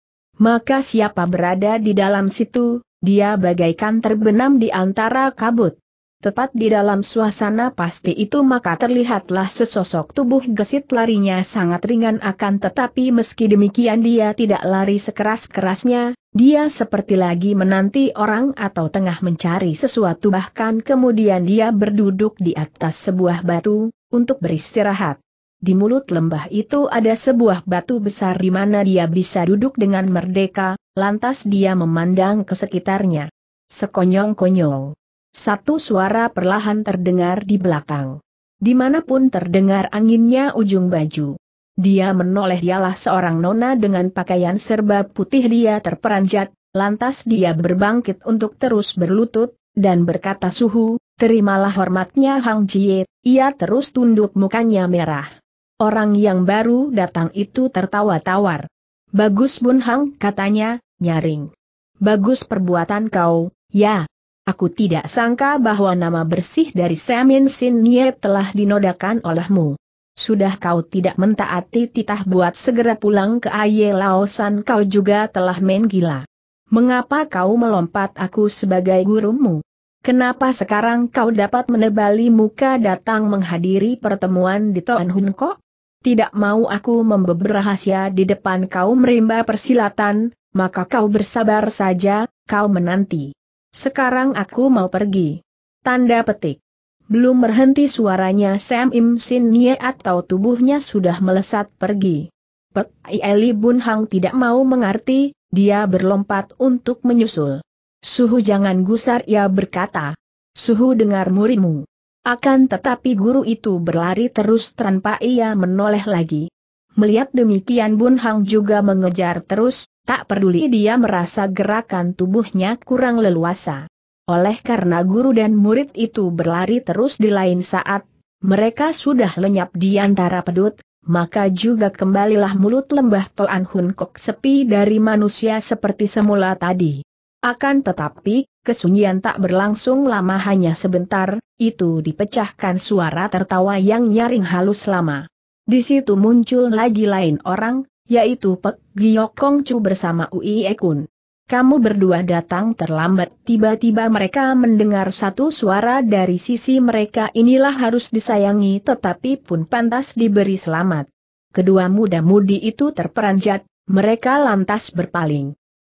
Maka siapa berada di dalam situ, dia bagaikan terbenam di antara kabut. Tepat di dalam suasana pasti itu maka terlihatlah sesosok tubuh gesit larinya sangat ringan akan tetapi meski demikian dia tidak lari sekeras-kerasnya, dia seperti lagi menanti orang atau tengah mencari sesuatu bahkan kemudian dia berduduk di atas sebuah batu, untuk beristirahat. Di mulut lembah itu ada sebuah batu besar di mana dia bisa duduk dengan merdeka, lantas dia memandang ke sekitarnya. Sekonyong-konyong. Satu suara perlahan terdengar di belakang. Dimanapun terdengar anginnya ujung baju. Dia menoleh dialah seorang nona dengan pakaian serba putih dia terperanjat, lantas dia berbangkit untuk terus berlutut, dan berkata suhu, terimalah hormatnya Hang Jie, ia terus tunduk mukanya merah. Orang yang baru datang itu tertawa tawar. Bagus Bun Hang katanya, nyaring. Bagus perbuatan kau, ya. Aku tidak sangka bahwa nama bersih dari Semin Sin Nye telah dinodakan olehmu. Sudah kau tidak mentaati titah buat segera pulang ke Aye Laosan kau juga telah main gila. Mengapa kau melompat aku sebagai gurumu? Kenapa sekarang kau dapat menebali muka datang menghadiri pertemuan di Toan Hunko? tidak mau aku membeber rahasia di depan kaum rimba persilatan, maka kau bersabar saja, kau menanti. Sekarang aku mau pergi. Tanda petik. Belum berhenti suaranya Sam Im Sin Nye atau tubuhnya sudah melesat pergi. Pek Ieli Bun Hang tidak mau mengerti, dia berlompat untuk menyusul. Suhu jangan gusar ia berkata. Suhu dengar murimu. Akan tetapi guru itu berlari terus tanpa ia menoleh lagi. Melihat demikian Bun Hang juga mengejar terus, tak peduli dia merasa gerakan tubuhnya kurang leluasa. Oleh karena guru dan murid itu berlari terus di lain saat, mereka sudah lenyap di antara pedut, maka juga kembalilah mulut lembah Toan Hun Kok sepi dari manusia seperti semula tadi. Akan tetapi, kesunyian tak berlangsung lama hanya sebentar, itu dipecahkan suara tertawa yang nyaring halus lama. Di situ muncul lagi lain orang, yaitu Pek Giok Chu bersama Ui Ekun. Kamu berdua datang terlambat, tiba-tiba mereka mendengar satu suara dari sisi mereka inilah harus disayangi tetapi pun pantas diberi selamat. Kedua muda-mudi itu terperanjat, mereka lantas berpaling.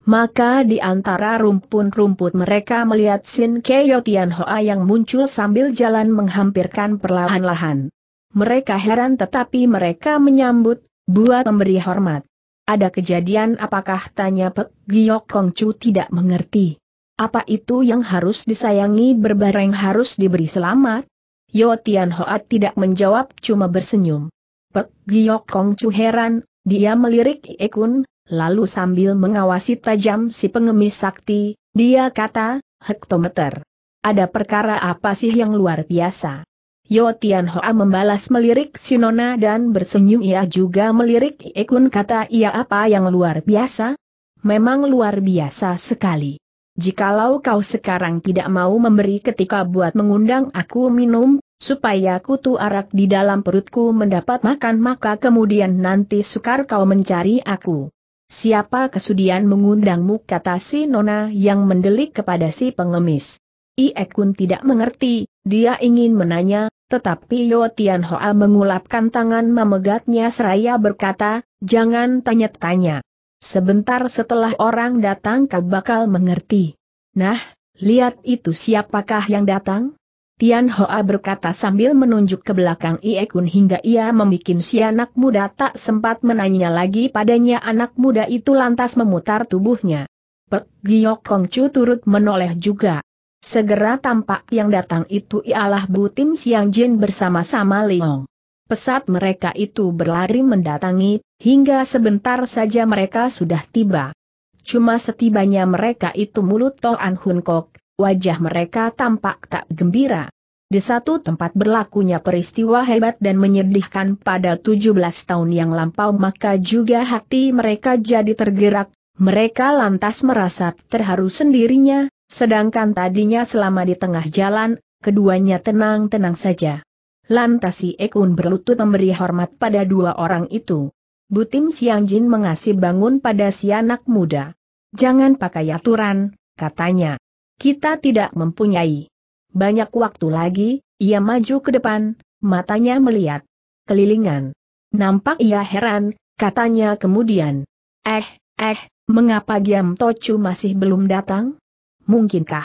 Maka di antara rumpun-rumput mereka melihat Sin Keo Tian Hoa yang muncul sambil jalan menghampirkan perlahan-lahan. Mereka heran tetapi mereka menyambut, buat memberi hormat. Ada kejadian apakah tanya Pek Giyok Kong Chu tidak mengerti. Apa itu yang harus disayangi berbareng harus diberi selamat? Yo Tian Hoa tidak menjawab cuma bersenyum. Pek Giyok Kong Chu heran, dia melirik Ikun, Lalu sambil mengawasi tajam si pengemis sakti, dia kata, hektometer. Ada perkara apa sih yang luar biasa? Yo Tian Hoa membalas melirik Sinona dan bersenyum ia juga melirik Ekun. kata ia apa yang luar biasa? Memang luar biasa sekali. Jikalau kau sekarang tidak mau memberi ketika buat mengundang aku minum, supaya kutu arak di dalam perutku mendapat makan maka kemudian nanti sukar kau mencari aku. Siapa kesudian mengundangmu kata si Nona yang mendelik kepada si pengemis. Iekun tidak mengerti, dia ingin menanya, tetapi Yo Tian Hoa mengulapkan tangan memegatnya seraya berkata, jangan tanya-tanya. Sebentar setelah orang datang kau bakal mengerti. Nah, lihat itu siapakah yang datang? Tian Hoa berkata sambil menunjuk ke belakang Ie Kun hingga ia membuat si anak muda tak sempat menanya lagi padanya anak muda itu lantas memutar tubuhnya. Pek Giyok Kong Chu turut menoleh juga. Segera tampak yang datang itu ialah Butim Siang Jin bersama-sama Leong. Pesat mereka itu berlari mendatangi, hingga sebentar saja mereka sudah tiba. Cuma setibanya mereka itu mulut Toan Hun Kok, wajah mereka tampak tak gembira. Di satu tempat berlakunya peristiwa hebat dan menyedihkan pada 17 tahun yang lampau maka juga hati mereka jadi tergerak, mereka lantas merasa terharu sendirinya, sedangkan tadinya selama di tengah jalan, keduanya tenang-tenang saja. Lantas si Ekun berlutut memberi hormat pada dua orang itu. Butim Siang Jin mengasih bangun pada si anak muda. Jangan pakai aturan, katanya. Kita tidak mempunyai banyak waktu lagi, ia maju ke depan, matanya melihat kelilingan. Nampak ia heran, katanya kemudian. Eh, eh, mengapa Giam Tocu masih belum datang? Mungkinkah?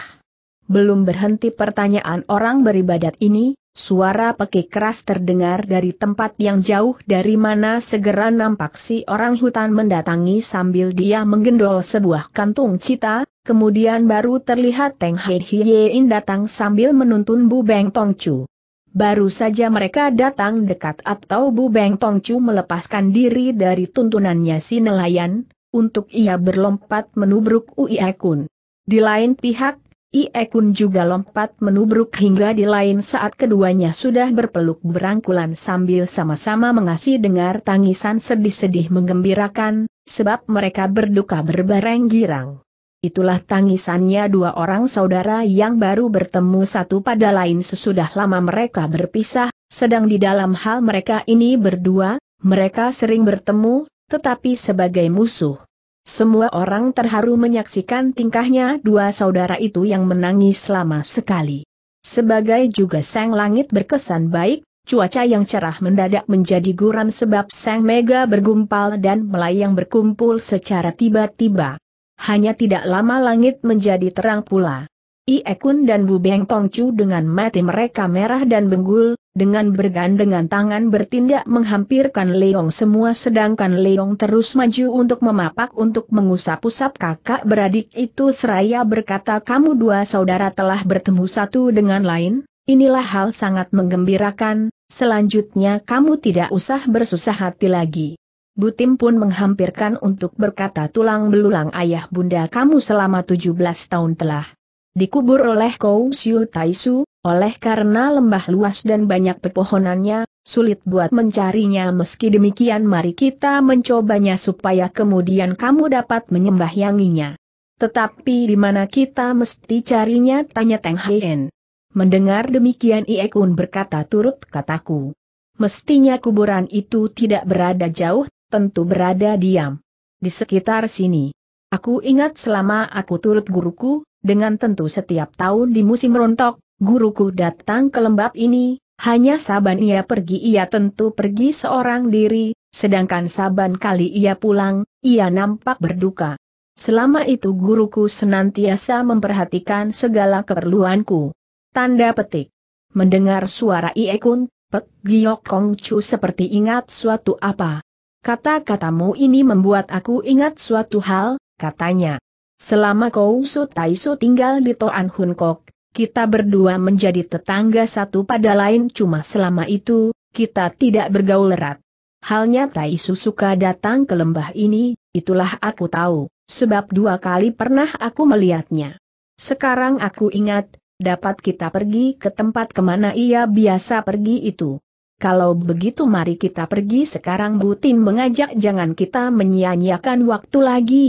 Belum berhenti pertanyaan orang beribadat ini, suara pekik keras terdengar dari tempat yang jauh dari mana segera nampak si orang hutan mendatangi sambil dia menggendol sebuah kantung cita, kemudian baru terlihat Teng Hei Hiein datang sambil menuntun Bu Beng Tong Chu. Baru saja mereka datang dekat atau Bu Beng Tong Chu melepaskan diri dari tuntunannya si nelayan, untuk ia berlompat menubruk Uie Kun. Di lain pihak, Ie Kun juga lompat menubruk hingga di lain saat keduanya sudah berpeluk berangkulan sambil sama-sama mengasih dengar tangisan sedih-sedih menggembirakan, sebab mereka berduka berbareng girang. Itulah tangisannya dua orang saudara yang baru bertemu satu pada lain sesudah lama mereka berpisah, sedang di dalam hal mereka ini berdua, mereka sering bertemu, tetapi sebagai musuh. Semua orang terharu menyaksikan tingkahnya dua saudara itu yang menangis lama sekali. Sebagai juga sang langit berkesan baik, cuaca yang cerah mendadak menjadi guram sebab sang mega bergumpal dan melayang berkumpul secara tiba-tiba hanya tidak lama langit menjadi terang pula. Iekun dan Bu Beng Tongcu dengan mati mereka merah dan benggul, dengan bergandengan tangan bertindak menghampirkan Leong semua sedangkan Leong terus maju untuk memapak untuk mengusap-usap kakak beradik itu seraya berkata kamu dua saudara telah bertemu satu dengan lain, inilah hal sangat menggembirakan, selanjutnya kamu tidak usah bersusah hati lagi. Butim pun menghampirkan untuk berkata tulang belulang ayah bunda kamu selama 17 tahun telah dikubur oleh Kou Siu Taisu, oleh karena lembah luas dan banyak pepohonannya, sulit buat mencarinya meski demikian mari kita mencobanya supaya kemudian kamu dapat menyembah yanginya. Tetapi di mana kita mesti carinya tanya Teng Hien. Mendengar demikian iekun berkata turut kataku. Mestinya kuburan itu tidak berada jauh tentu berada diam. Di sekitar sini. Aku ingat selama aku turut guruku, dengan tentu setiap tahun di musim rontok, guruku datang ke lembab ini, hanya saban ia pergi ia tentu pergi seorang diri, sedangkan saban kali ia pulang, ia nampak berduka. Selama itu guruku senantiasa memperhatikan segala keperluanku. Tanda petik. Mendengar suara Iekun, Pek Giok Kong seperti ingat suatu apa. Kata-katamu ini membuat aku ingat suatu hal, katanya. Selama kau Su Taisu tinggal di Toan Hun Kok, kita berdua menjadi tetangga satu pada lain cuma selama itu, kita tidak bergaul erat. Halnya Taisu suka datang ke lembah ini, itulah aku tahu, sebab dua kali pernah aku melihatnya. Sekarang aku ingat, dapat kita pergi ke tempat kemana ia biasa pergi itu. Kalau begitu mari kita pergi sekarang Butin mengajak jangan kita menyia-nyiakan waktu lagi.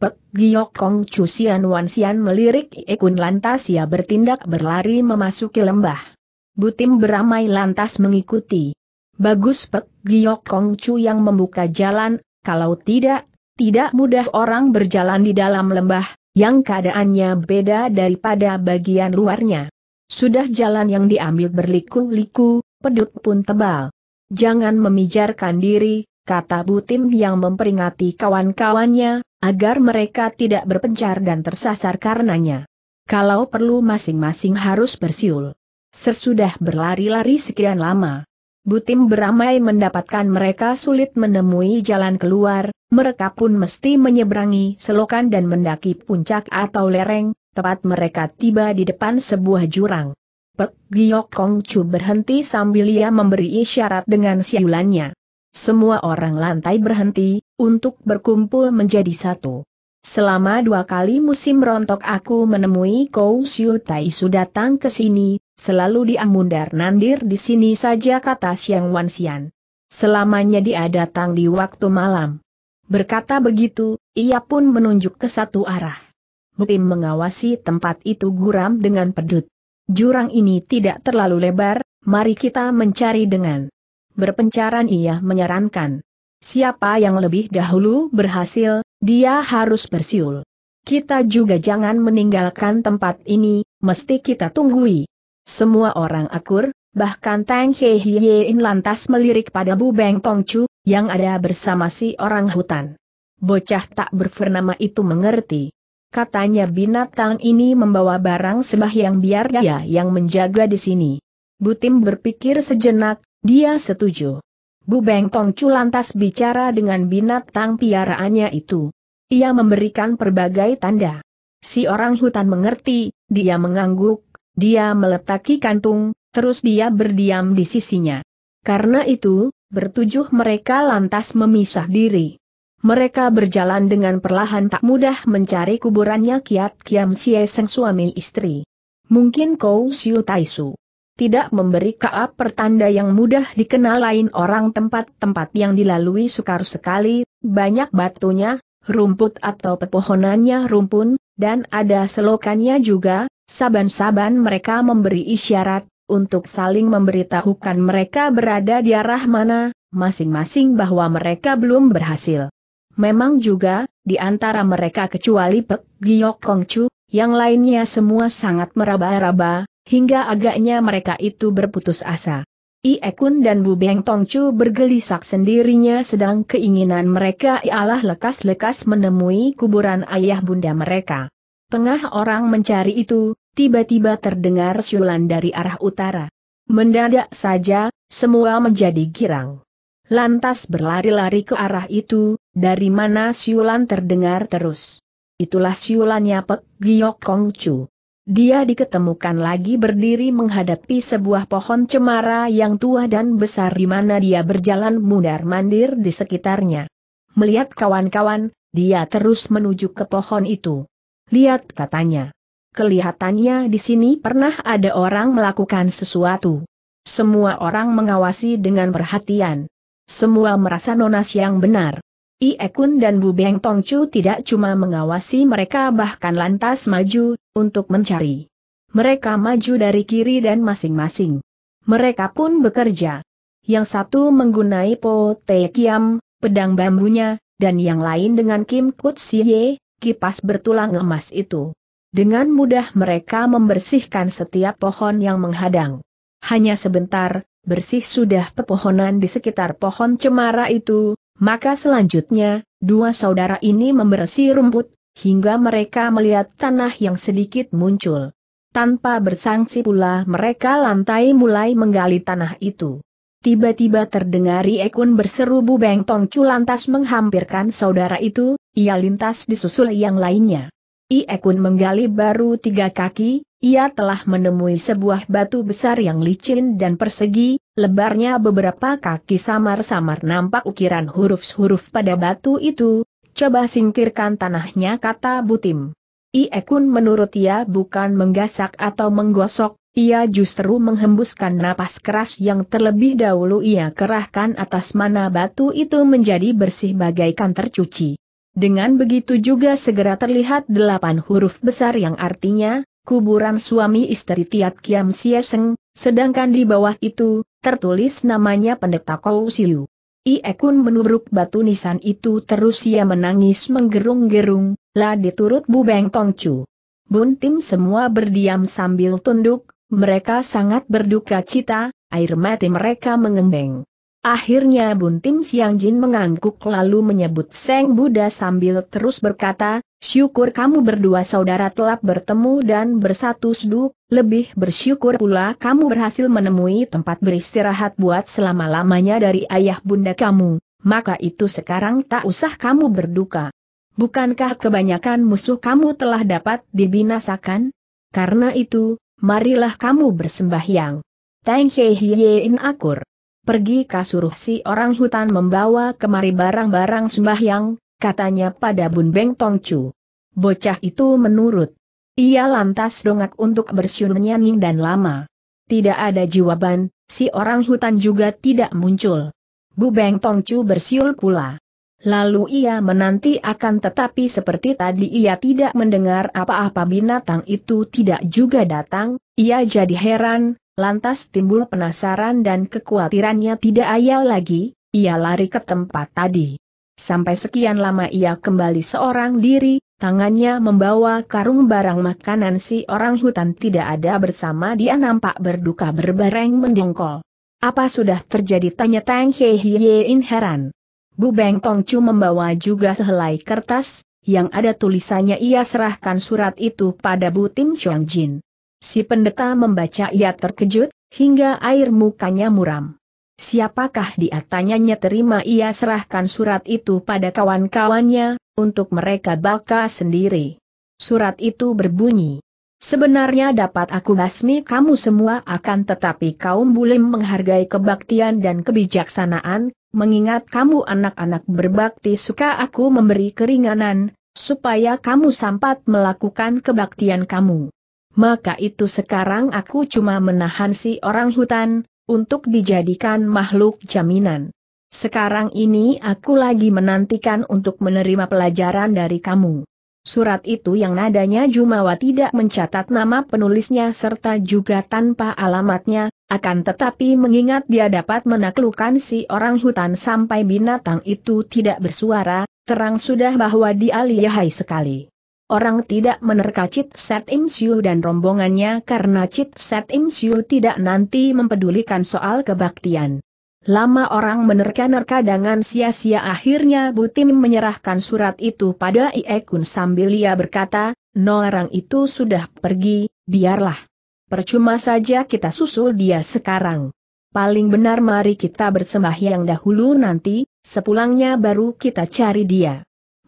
Pek Giok Kong Wan Wansian melirik Ekun lantas ia bertindak berlari memasuki lembah. Butin beramai lantas mengikuti. Bagus Pek Giok Kong Cu yang membuka jalan, kalau tidak, tidak mudah orang berjalan di dalam lembah, yang keadaannya beda daripada bagian luarnya. Sudah jalan yang diambil berliku-liku, pedut pun tebal. Jangan memijarkan diri, kata Butim yang memperingati kawan-kawannya, agar mereka tidak berpencar dan tersasar karenanya. Kalau perlu masing-masing harus bersiul. Sesudah berlari-lari sekian lama, Butim beramai mendapatkan mereka sulit menemui jalan keluar, mereka pun mesti menyeberangi selokan dan mendaki puncak atau lereng, tepat mereka tiba di depan sebuah jurang. Pek Giok Kong Chu berhenti sambil ia memberi isyarat dengan siulannya. Semua orang lantai berhenti, untuk berkumpul menjadi satu. Selama dua kali musim rontok aku menemui Kou Siu Tai Su datang ke sini, selalu diamundar nandir di sini saja kata Siang Wan Xian. Selamanya dia datang di waktu malam. Berkata begitu, ia pun menunjuk ke satu arah. Buim mengawasi tempat itu guram dengan pedut. Jurang ini tidak terlalu lebar, mari kita mencari dengan berpencaran ia menyarankan. Siapa yang lebih dahulu berhasil, dia harus bersiul. Kita juga jangan meninggalkan tempat ini, mesti kita tunggui. Semua orang akur, bahkan Tang He Hiein lantas melirik pada Bu Beng Tong Chu yang ada bersama si orang hutan. Bocah tak berfernama itu mengerti. Katanya binatang ini membawa barang sembahyang biar dia yang menjaga di sini. Butim berpikir sejenak, dia setuju. Bu Beng Tongcu lantas bicara dengan binatang piaraannya itu. Ia memberikan berbagai tanda. Si orang hutan mengerti, dia mengangguk, dia meletaki kantung, terus dia berdiam di sisinya. Karena itu, bertujuh mereka lantas memisah diri mereka berjalan dengan perlahan tak mudah mencari kuburannya Kiat Kiam Sie Seng suami istri. Mungkin Kou Siu Taisu tidak memberi kaap pertanda yang mudah dikenal lain orang tempat-tempat yang dilalui sukar sekali, banyak batunya, rumput atau pepohonannya rumpun, dan ada selokannya juga, saban-saban mereka memberi isyarat, untuk saling memberitahukan mereka berada di arah mana, masing-masing bahwa mereka belum berhasil. Memang juga, di antara mereka kecuali Pek Giok Chu, yang lainnya semua sangat meraba-raba, hingga agaknya mereka itu berputus asa. Iekun dan Bu Beng Chu bergelisak sendirinya sedang keinginan mereka ialah lekas-lekas menemui kuburan ayah bunda mereka. Tengah orang mencari itu, tiba-tiba terdengar siulan dari arah utara. Mendadak saja, semua menjadi girang. Lantas berlari-lari ke arah itu, dari mana siulan terdengar terus. Itulah siulannya Pek Giok Kong Chu. Dia diketemukan lagi berdiri menghadapi sebuah pohon cemara yang tua dan besar di mana dia berjalan mundar-mandir di sekitarnya. Melihat kawan-kawan, dia terus menuju ke pohon itu. Lihat katanya. Kelihatannya di sini pernah ada orang melakukan sesuatu. Semua orang mengawasi dengan perhatian. Semua merasa nonas yang benar. Ie dan Bu Beng Tongcu tidak cuma mengawasi mereka bahkan lantas maju, untuk mencari. Mereka maju dari kiri dan masing-masing. Mereka pun bekerja. Yang satu menggunai Po Te Kiam, pedang bambunya, dan yang lain dengan Kim Kut Siye, kipas bertulang emas itu. Dengan mudah mereka membersihkan setiap pohon yang menghadang. Hanya sebentar, bersih sudah pepohonan di sekitar pohon cemara itu, maka selanjutnya, dua saudara ini membersih rumput, hingga mereka melihat tanah yang sedikit muncul. Tanpa bersangsi pula mereka lantai mulai menggali tanah itu. Tiba-tiba terdengar Ekun berseru Bu Beng Tong Chu lantas menghampirkan saudara itu, ia lintas disusul yang lainnya. I Ekun menggali baru tiga kaki, ia telah menemui sebuah batu besar yang licin dan persegi, lebarnya beberapa kaki samar-samar nampak ukiran huruf-huruf pada batu itu, coba singkirkan tanahnya kata Butim. Iekun menurut ia bukan menggasak atau menggosok, ia justru menghembuskan napas keras yang terlebih dahulu ia kerahkan atas mana batu itu menjadi bersih bagaikan tercuci. Dengan begitu juga segera terlihat delapan huruf besar yang artinya, kuburan suami istri Tiat Kiam Sieseng, sedangkan di bawah itu, tertulis namanya pendeta Kou Siu. Iekun menubruk batu nisan itu terus ia menangis menggerung-gerung, lah diturut Bu Bubeng Tongcu. tim semua berdiam sambil tunduk, mereka sangat berduka cita, air mati mereka mengembeng. Akhirnya Tim Siang Jin mengangguk lalu menyebut Seng Buddha sambil terus berkata, syukur kamu berdua saudara telah bertemu dan bersatu sedu, lebih bersyukur pula kamu berhasil menemui tempat beristirahat buat selama-lamanya dari ayah bunda kamu, maka itu sekarang tak usah kamu berduka. Bukankah kebanyakan musuh kamu telah dapat dibinasakan? Karena itu, marilah kamu bersembahyang. Teng Hei In Akur pergi kasuruh si orang hutan membawa kemari barang-barang sembahyang, katanya pada Bun Beng Tongcu. Bocah itu menurut. Ia lantas dongak untuk bersyukur nyaning dan lama. Tidak ada jawaban, si orang hutan juga tidak muncul. Bu Beng Tongcu bersiul pula. Lalu ia menanti akan tetapi seperti tadi ia tidak mendengar apa-apa binatang itu tidak juga datang, ia jadi heran, lantas timbul penasaran dan kekhawatirannya tidak ayal lagi, ia lari ke tempat tadi. Sampai sekian lama ia kembali seorang diri, tangannya membawa karung barang makanan si orang hutan tidak ada bersama dia nampak berduka berbareng menjengkol. Apa sudah terjadi tanya Tang Hei In heran. Bu Beng Tong Chu membawa juga sehelai kertas, yang ada tulisannya ia serahkan surat itu pada Bu Tim Xiong Jin. Si pendeta membaca ia terkejut, hingga air mukanya muram. Siapakah dia tanyanya terima ia serahkan surat itu pada kawan-kawannya, untuk mereka baca sendiri. Surat itu berbunyi. Sebenarnya dapat aku basmi kamu semua akan tetapi kaum bulim menghargai kebaktian dan kebijaksanaan, mengingat kamu anak-anak berbakti suka aku memberi keringanan, supaya kamu sempat melakukan kebaktian kamu maka itu sekarang aku cuma menahan si orang hutan, untuk dijadikan makhluk jaminan. Sekarang ini aku lagi menantikan untuk menerima pelajaran dari kamu. Surat itu yang nadanya Jumawa tidak mencatat nama penulisnya serta juga tanpa alamatnya, akan tetapi mengingat dia dapat menaklukkan si orang hutan sampai binatang itu tidak bersuara, terang sudah bahwa dia lihai sekali orang tidak menerka Cit Set Im Siu dan rombongannya karena Cit Set Im Siu tidak nanti mempedulikan soal kebaktian. Lama orang menerka-nerka dengan sia-sia akhirnya Butim menyerahkan surat itu pada Ie Kun sambil ia berkata, no orang itu sudah pergi, biarlah. Percuma saja kita susul dia sekarang. Paling benar mari kita bersembahyang dahulu nanti, sepulangnya baru kita cari dia.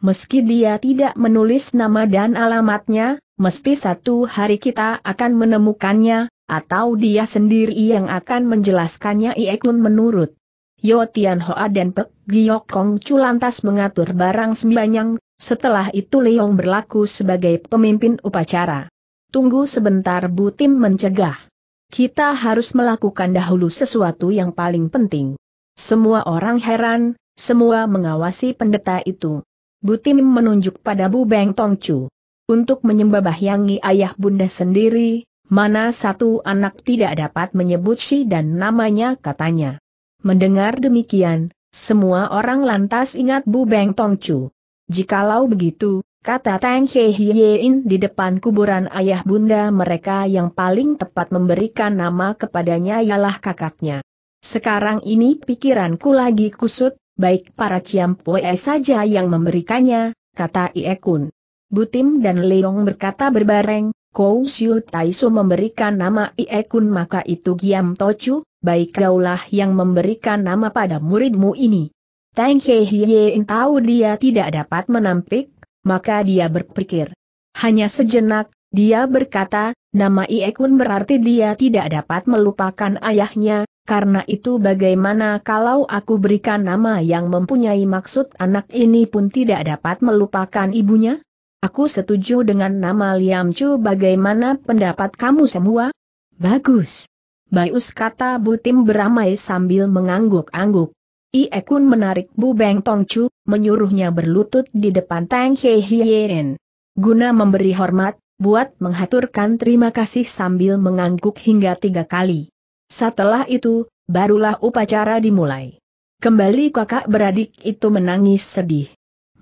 Meski dia tidak menulis nama dan alamatnya, mesti satu hari kita akan menemukannya, atau dia sendiri yang akan menjelaskannya Iekun menurut. Yo Tian Hoa dan Pek Giok Kong Chu mengatur barang sembanyang. setelah itu Leong berlaku sebagai pemimpin upacara. Tunggu sebentar Butim mencegah. Kita harus melakukan dahulu sesuatu yang paling penting. Semua orang heran, semua mengawasi pendeta itu. Butim menunjuk pada Bu Beng Tongcu. Untuk menyembah bahyangi ayah bunda sendiri, mana satu anak tidak dapat menyebut si dan namanya katanya. Mendengar demikian, semua orang lantas ingat Bu Beng Tongcu. Jikalau begitu, kata Tang He Hiein di depan kuburan ayah bunda mereka yang paling tepat memberikan nama kepadanya ialah kakaknya. Sekarang ini pikiranku lagi kusut, baik para Ciampoe saja yang memberikannya, kata Iekun. Butim dan Leong berkata berbareng, Kou Siu Taisu memberikan nama Iekun maka itu Giam Tochu, baik kaulah yang memberikan nama pada muridmu ini. Tang He Hien tahu dia tidak dapat menampik, maka dia berpikir. Hanya sejenak, dia berkata, nama Iekun berarti dia tidak dapat melupakan ayahnya, karena itu bagaimana kalau aku berikan nama yang mempunyai maksud anak ini pun tidak dapat melupakan ibunya? Aku setuju dengan nama Liam Chu bagaimana pendapat kamu semua? Bagus. Baius kata Butim beramai sambil mengangguk-angguk. Ie Kun menarik Bu Beng Tong Chu, menyuruhnya berlutut di depan Tang He Hien. Guna memberi hormat, buat menghaturkan terima kasih sambil mengangguk hingga tiga kali. Setelah itu, barulah upacara dimulai. Kembali kakak beradik itu menangis sedih.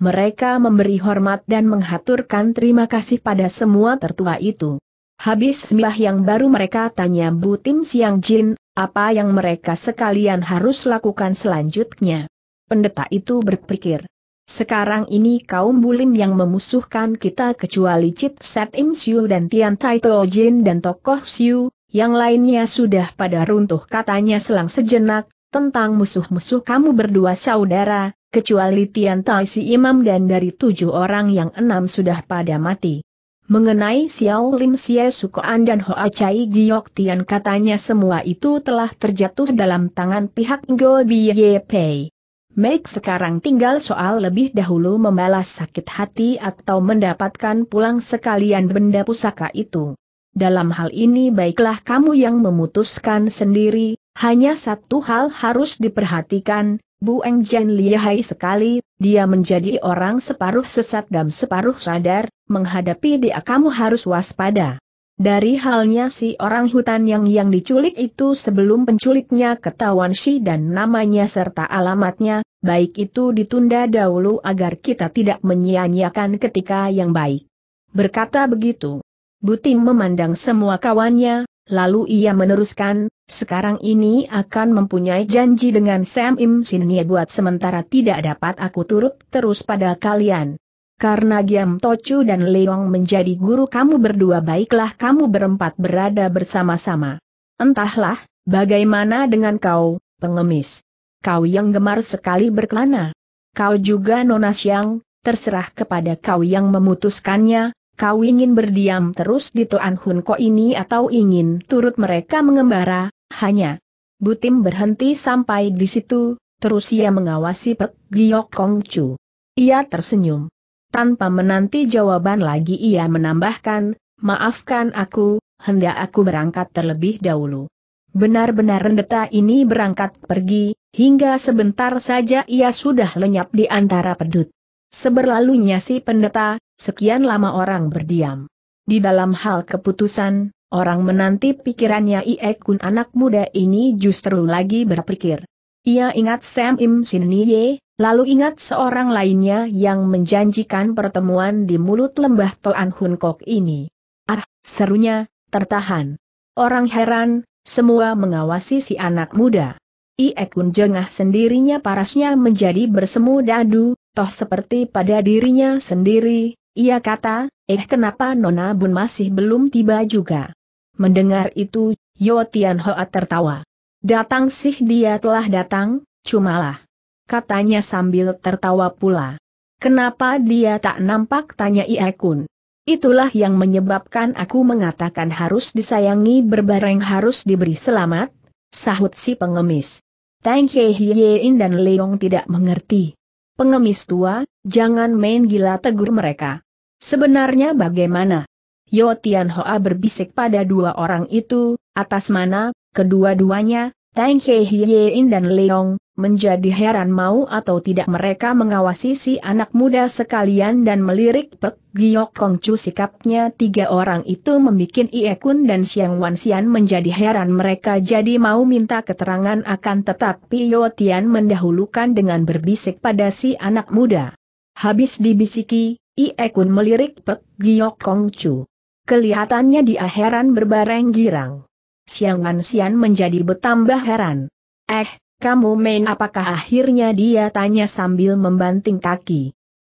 Mereka memberi hormat dan menghaturkan terima kasih pada semua tertua itu. Habis sembah yang baru mereka tanya Butim Siang Jin, apa yang mereka sekalian harus lakukan selanjutnya. Pendeta itu berpikir, sekarang ini kaum bulim yang memusuhkan kita kecuali Chit Set Im Siu dan Tian Tai Jin dan tokoh Siu, yang lainnya sudah pada runtuh katanya selang sejenak, tentang musuh-musuh kamu berdua saudara, kecuali Tian Tai si imam dan dari tujuh orang yang enam sudah pada mati. Mengenai Xiao Lim Xie Sukoan dan Hoa Chai Giok Tian katanya semua itu telah terjatuh dalam tangan pihak Ngo Biye Pei. Meg sekarang tinggal soal lebih dahulu membalas sakit hati atau mendapatkan pulang sekalian benda pusaka itu. Dalam hal ini baiklah kamu yang memutuskan sendiri, hanya satu hal harus diperhatikan, Bu Eng Jen lihai sekali, dia menjadi orang separuh sesat dan separuh sadar, menghadapi dia kamu harus waspada. Dari halnya si orang hutan yang yang diculik itu sebelum penculiknya ketahuan si dan namanya serta alamatnya, baik itu ditunda dahulu agar kita tidak menyia-nyiakan ketika yang baik. Berkata begitu. Butim memandang semua kawannya, lalu ia meneruskan, sekarang ini akan mempunyai janji dengan Sam Im Sin buat sementara tidak dapat aku turut terus pada kalian. Karena Giam Tochu dan Leong menjadi guru kamu berdua baiklah kamu berempat berada bersama-sama. Entahlah, bagaimana dengan kau, pengemis. Kau yang gemar sekali berkelana. Kau juga Nonas yang, terserah kepada kau yang memutuskannya, kau ingin berdiam terus di Tuan Hun Ko ini atau ingin turut mereka mengembara, hanya. Butim berhenti sampai di situ, terus ia mengawasi Pek Giok Kong Chu. Ia tersenyum. Tanpa menanti jawaban lagi ia menambahkan, maafkan aku, hendak aku berangkat terlebih dahulu. Benar-benar rendeta ini berangkat pergi, hingga sebentar saja ia sudah lenyap di antara pedut. Seberlalunya si pendeta, sekian lama orang berdiam. Di dalam hal keputusan, orang menanti pikirannya Iekun anak muda ini justru lagi berpikir. Ia ingat Sam Im Sin Nye, lalu ingat seorang lainnya yang menjanjikan pertemuan di mulut lembah Toan Hun Kok ini. Ah, serunya, tertahan. Orang heran, semua mengawasi si anak muda. Iekun jengah sendirinya parasnya menjadi bersemu dadu, Toh seperti pada dirinya sendiri, ia kata, eh kenapa Nona Bun masih belum tiba juga. Mendengar itu, Yo Tian Hoa tertawa. Datang sih dia telah datang, cumalah. Katanya sambil tertawa pula. Kenapa dia tak nampak tanya Ia Kun. Itulah yang menyebabkan aku mengatakan harus disayangi berbareng harus diberi selamat, sahut si pengemis. Tang Hei Yein dan Leong tidak mengerti. Pengemis tua, jangan main gila tegur mereka. Sebenarnya bagaimana? Yo Tian Hoa berbisik pada dua orang itu, atas mana, kedua-duanya, Tang Hei Yein dan Leong, menjadi heran mau atau tidak mereka mengawasi si anak muda sekalian dan melirik Pek Giok Kong Chu sikapnya tiga orang itu membuat Ie Kun dan Xiang Wan Xian menjadi heran mereka jadi mau minta keterangan akan tetapi Yo Tian mendahulukan dengan berbisik pada si anak muda. Habis dibisiki, Ie Kun melirik Pek Giok Kong Chu. Kelihatannya dia heran berbareng girang. Xiang Wan Xian menjadi bertambah heran. Eh, kamu main apakah akhirnya dia tanya sambil membanting kaki.